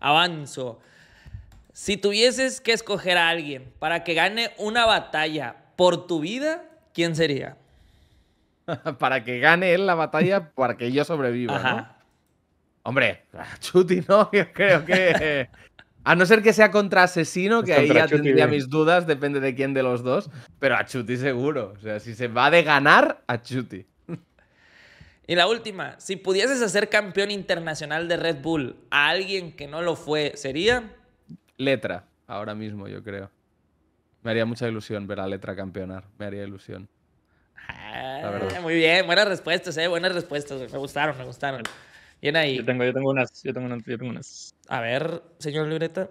avanzo. Si tuvieses que escoger a alguien para que gane una batalla por tu vida, ¿quién sería? para que gane él la batalla, para que yo sobreviva, ¿no? Hombre, Chuti, ¿no? Yo creo que... A no ser que sea contra asesino, que ahí ya tendría mis dudas, depende de quién de los dos, pero a Chuti seguro. O sea, si se va de ganar, a Chuti. Y la última, si pudieses hacer campeón internacional de Red Bull a alguien que no lo fue, ¿sería? Letra, ahora mismo yo creo. Me haría mucha ilusión ver a Letra campeonar, me haría ilusión. Ah, muy bien, buenas respuestas, eh, buenas respuestas, me gustaron, me gustaron. Bien ahí. Yo tengo, yo tengo unas, yo tengo unas, A ver, señor Libreta.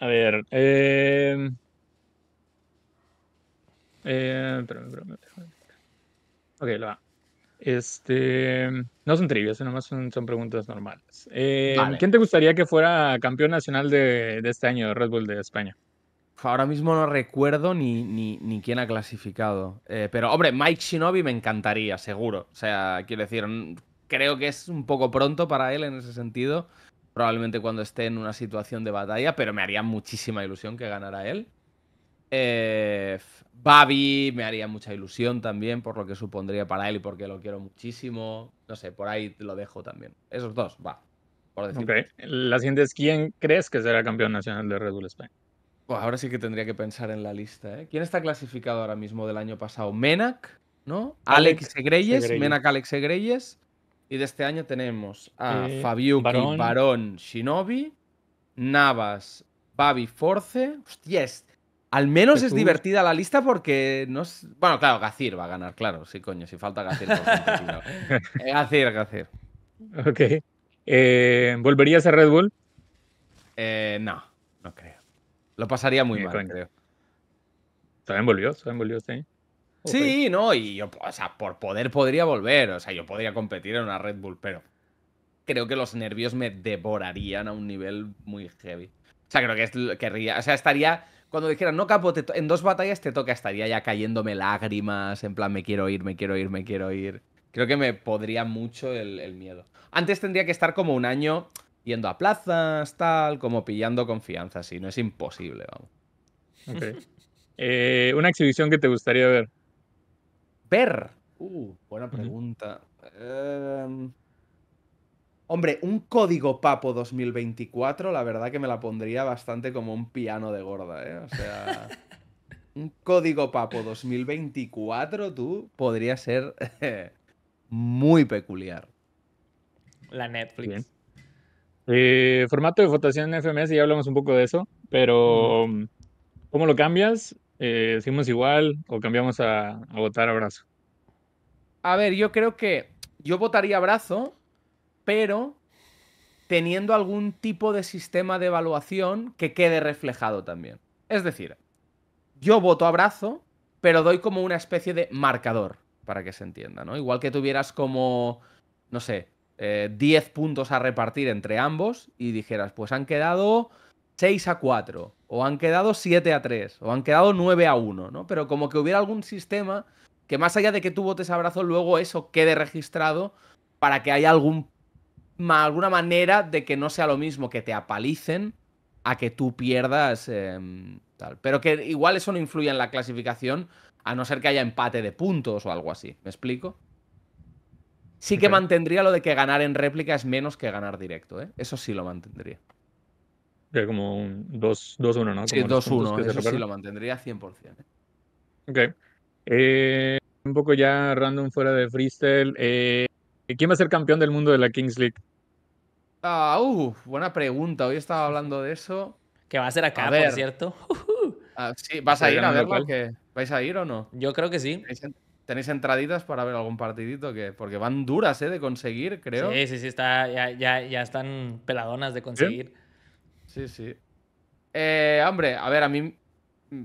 A ver, em, eh... Eh, Ok, lo va. Este, no son trivios, nomás son, preguntas normales. Eh, ¿Quién te gustaría que fuera campeón nacional de, este año, de Red Bull de España? Ahora mismo no recuerdo ni, ni, quién ha clasificado. Eh, pero, hombre, Mike Shinobi me encantaría, seguro. O sea, quiero decir, creo que es un poco pronto para él en ese sentido. Probablemente cuando esté en una situación de batalla, pero me haría muchísima ilusión que ganara él. Eh, Babi me haría mucha ilusión también por lo que supondría para él y porque lo quiero muchísimo. No sé, por ahí lo dejo también. Esos dos, va. Por decir. La siguiente es quién crees que será campeón nacional de Red Bull Spain. ahora sí que tendría que pensar en la lista. ¿eh? ¿Quién está clasificado ahora mismo del año pasado? Menac, ¿no? Alex, Alex Alex Y de este año tenemos a eh, Fabio Barón. Shinobi, Navas, Babi Force. Hostia, este al menos pues es divertida la lista porque no es... Bueno, claro, Gacir va a ganar, claro. Sí, coño, si falta Gacir. Pues, eh, Gacir, Gacir. Ok. Eh, ¿Volverías a Red Bull? Eh, no, no creo. Lo pasaría muy eh, mal, creo. También volvió, también volvió, sí. Sí, no, y yo, o sea, por poder podría volver, o sea, yo podría competir en una Red Bull, pero creo que los nervios me devorarían a un nivel muy heavy. O sea, creo que querría, o sea, estaría cuando dijeran, no, capo, en dos batallas te toca, estaría ya cayéndome lágrimas, en plan, me quiero ir, me quiero ir, me quiero ir. Creo que me podría mucho el, miedo. Antes tendría que estar como un año yendo a plazas, tal, como pillando confianza, si no es imposible, vamos. Eh, una exhibición que te gustaría ver. Ver. Uh, buena pregunta. eh... Hombre, un código papo 2024, la verdad que me la pondría bastante como un piano de gorda, ¿eh? O sea, un código papo 2024, tú, podría ser muy peculiar. La Netflix. Eh, formato de votación en FMS, ya hablamos un poco de eso, pero ¿cómo lo cambias? Eh, ¿Seguimos igual o cambiamos a, a votar a brazo? A ver, yo creo que yo votaría abrazo. brazo, pero teniendo algún tipo de sistema de evaluación que quede reflejado también. Es decir, yo voto abrazo, pero doy como una especie de marcador, para que se entienda, ¿no? Igual que tuvieras como, no sé, 10 eh, puntos a repartir entre ambos y dijeras, pues han quedado 6 a 4, o han quedado 7 a 3, o han quedado 9 a 1, ¿no? Pero como que hubiera algún sistema que más allá de que tú votes abrazo, luego eso quede registrado para que haya algún alguna manera de que no sea lo mismo que te apalicen a que tú pierdas em, tal. Pero que igual eso no influya en la clasificación, a no ser que haya empate de puntos o algo así. ¿Me explico? Sí que mantendría lo de que ganar en réplica es menos que ganar directo, ¿eh? Eso sí lo mantendría. como un 2-1, ¿no? sí, 2-1, eso sí lo mantendría 100%. ¿eh? Ok. Eh, un poco ya random fuera de freestyle. Eh, ¿Quién va a ser campeón del mundo de la Kings League? Ah, buena pregunta. Hoy estaba hablando de eso. Que va a ser acá, a por cierto. Ah, sí, ¿vas a ir a verlo, Que... ¿Vais a ir o no? Yo creo que sí. Tenéis entraditas para ver algún partidito que. Porque van duras, ¿eh? De conseguir, creo. Sí, sí, sí, está, ya, están peladonas de conseguir. Sí, sí. Eh, hombre, a ver, a mí. Mm,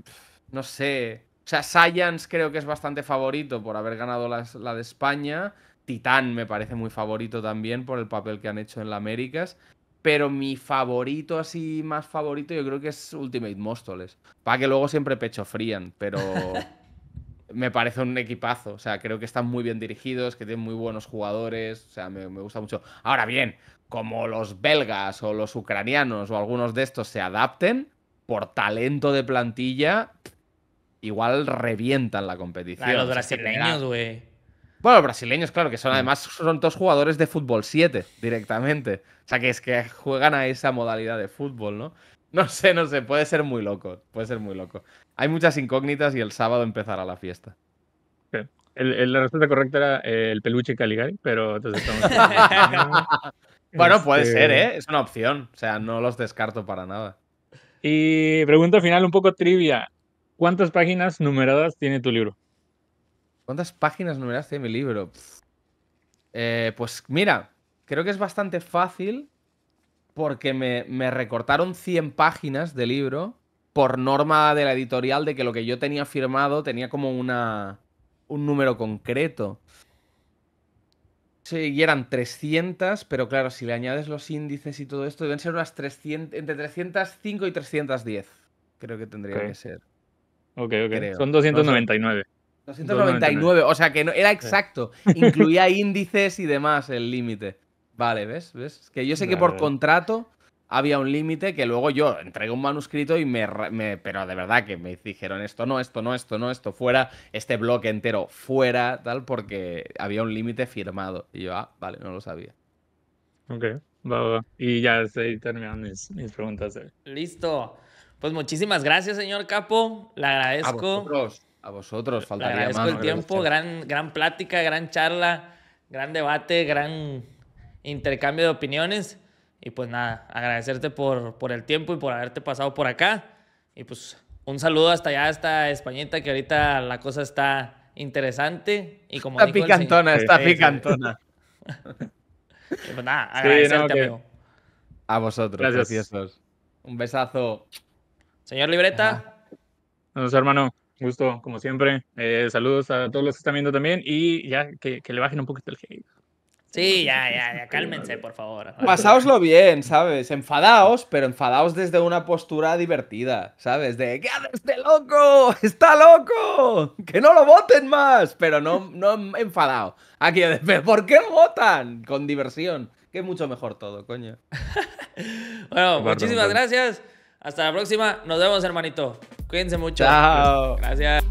no sé. O sea, Science creo que es bastante favorito por haber ganado la de España. Titán me parece muy favorito también por el papel que han hecho en la Américas. Pero mi favorito, así más favorito, yo creo que es Ultimate Móstoles. Para que luego siempre pecho frían, pero me parece un equipazo. O sea, creo que están muy bien dirigidos, que tienen muy buenos jugadores. O sea, me, gusta mucho. Ahora bien, como los belgas o los ucranianos o algunos de estos se adapten, por talento de plantilla, igual revientan la competición. los brasileños, güey. Bueno, los brasileños, claro, que son mm. además son dos jugadores de fútbol 7 directamente. O sea, que es que juegan a esa modalidad de fútbol, ¿no? No sé, no sé, puede ser muy loco, puede ser muy loco. Hay muchas incógnitas y el sábado empezará la fiesta. la respuesta correcta era eh, el peluche Caligari, pero entonces bueno, puede este ser, ¿eh? Es una opción, o sea, no los descarto para nada. Y pregunta final un poco trivia. ¿Cuántas páginas numeradas tiene tu libro? ¿Cuántas páginas numeraste mi libro? Eh, pues mira, creo que es bastante fácil porque me, recortaron 100 páginas de libro por norma de la editorial de que lo que yo tenía firmado tenía como una, un número concreto. Sí, y eran 300, pero claro, si le añades los índices y todo esto, deben ser unas 300, entre 305 y 310. Creo que tendría que ser. Ok, ok. Son 299. 299, o sea que no, era exacto. Incluía índices y demás el límite. Vale, ¿ves? ¿ves? Que yo sé que por contrato había un límite que luego yo entregué un manuscrito y me, me, Pero de verdad que me dijeron esto no, esto no, esto no, esto fuera, este bloque entero fuera, tal, porque había un límite firmado. Y yo, ah, vale, no lo sabía. Ok, va, va. Y ya estoy terminando mis, preguntas. Listo. Pues muchísimas gracias, señor Capo. Le agradezco. A vosotros, faltaría agradezco el tiempo, gran, gran plática, gran charla, gran debate, gran intercambio de opiniones. Y pues nada, agradecerte por, por el tiempo y por haberte pasado por acá. Y pues un saludo hasta allá, hasta Españita, que ahorita la cosa está interesante. Y como está picantona, está picantona. pues nada, agradecerte, amigo. A vosotros, Gracias. Un besazo. Señor Libreta. Nos hermano. Gusto, como siempre. Eh, saludos a todos los que están viendo también y ya que, le bajen un poquito el hate. Sí, ya, ya, ya, cálmense, por favor. Pasáoslo bien, ¿sabes? Enfadaos, pero enfadaos desde una postura divertida, ¿sabes? De ¿qué hace este loco? ¡Está loco! ¡Que no lo voten más! Pero no, no enfadado. Aquí, ¿por qué votan? Con diversión. Que es mucho mejor todo, coño. bueno, muchísimas gracias. Hasta la próxima. Nos vemos, hermanito. Cuídense mucho. Gracias.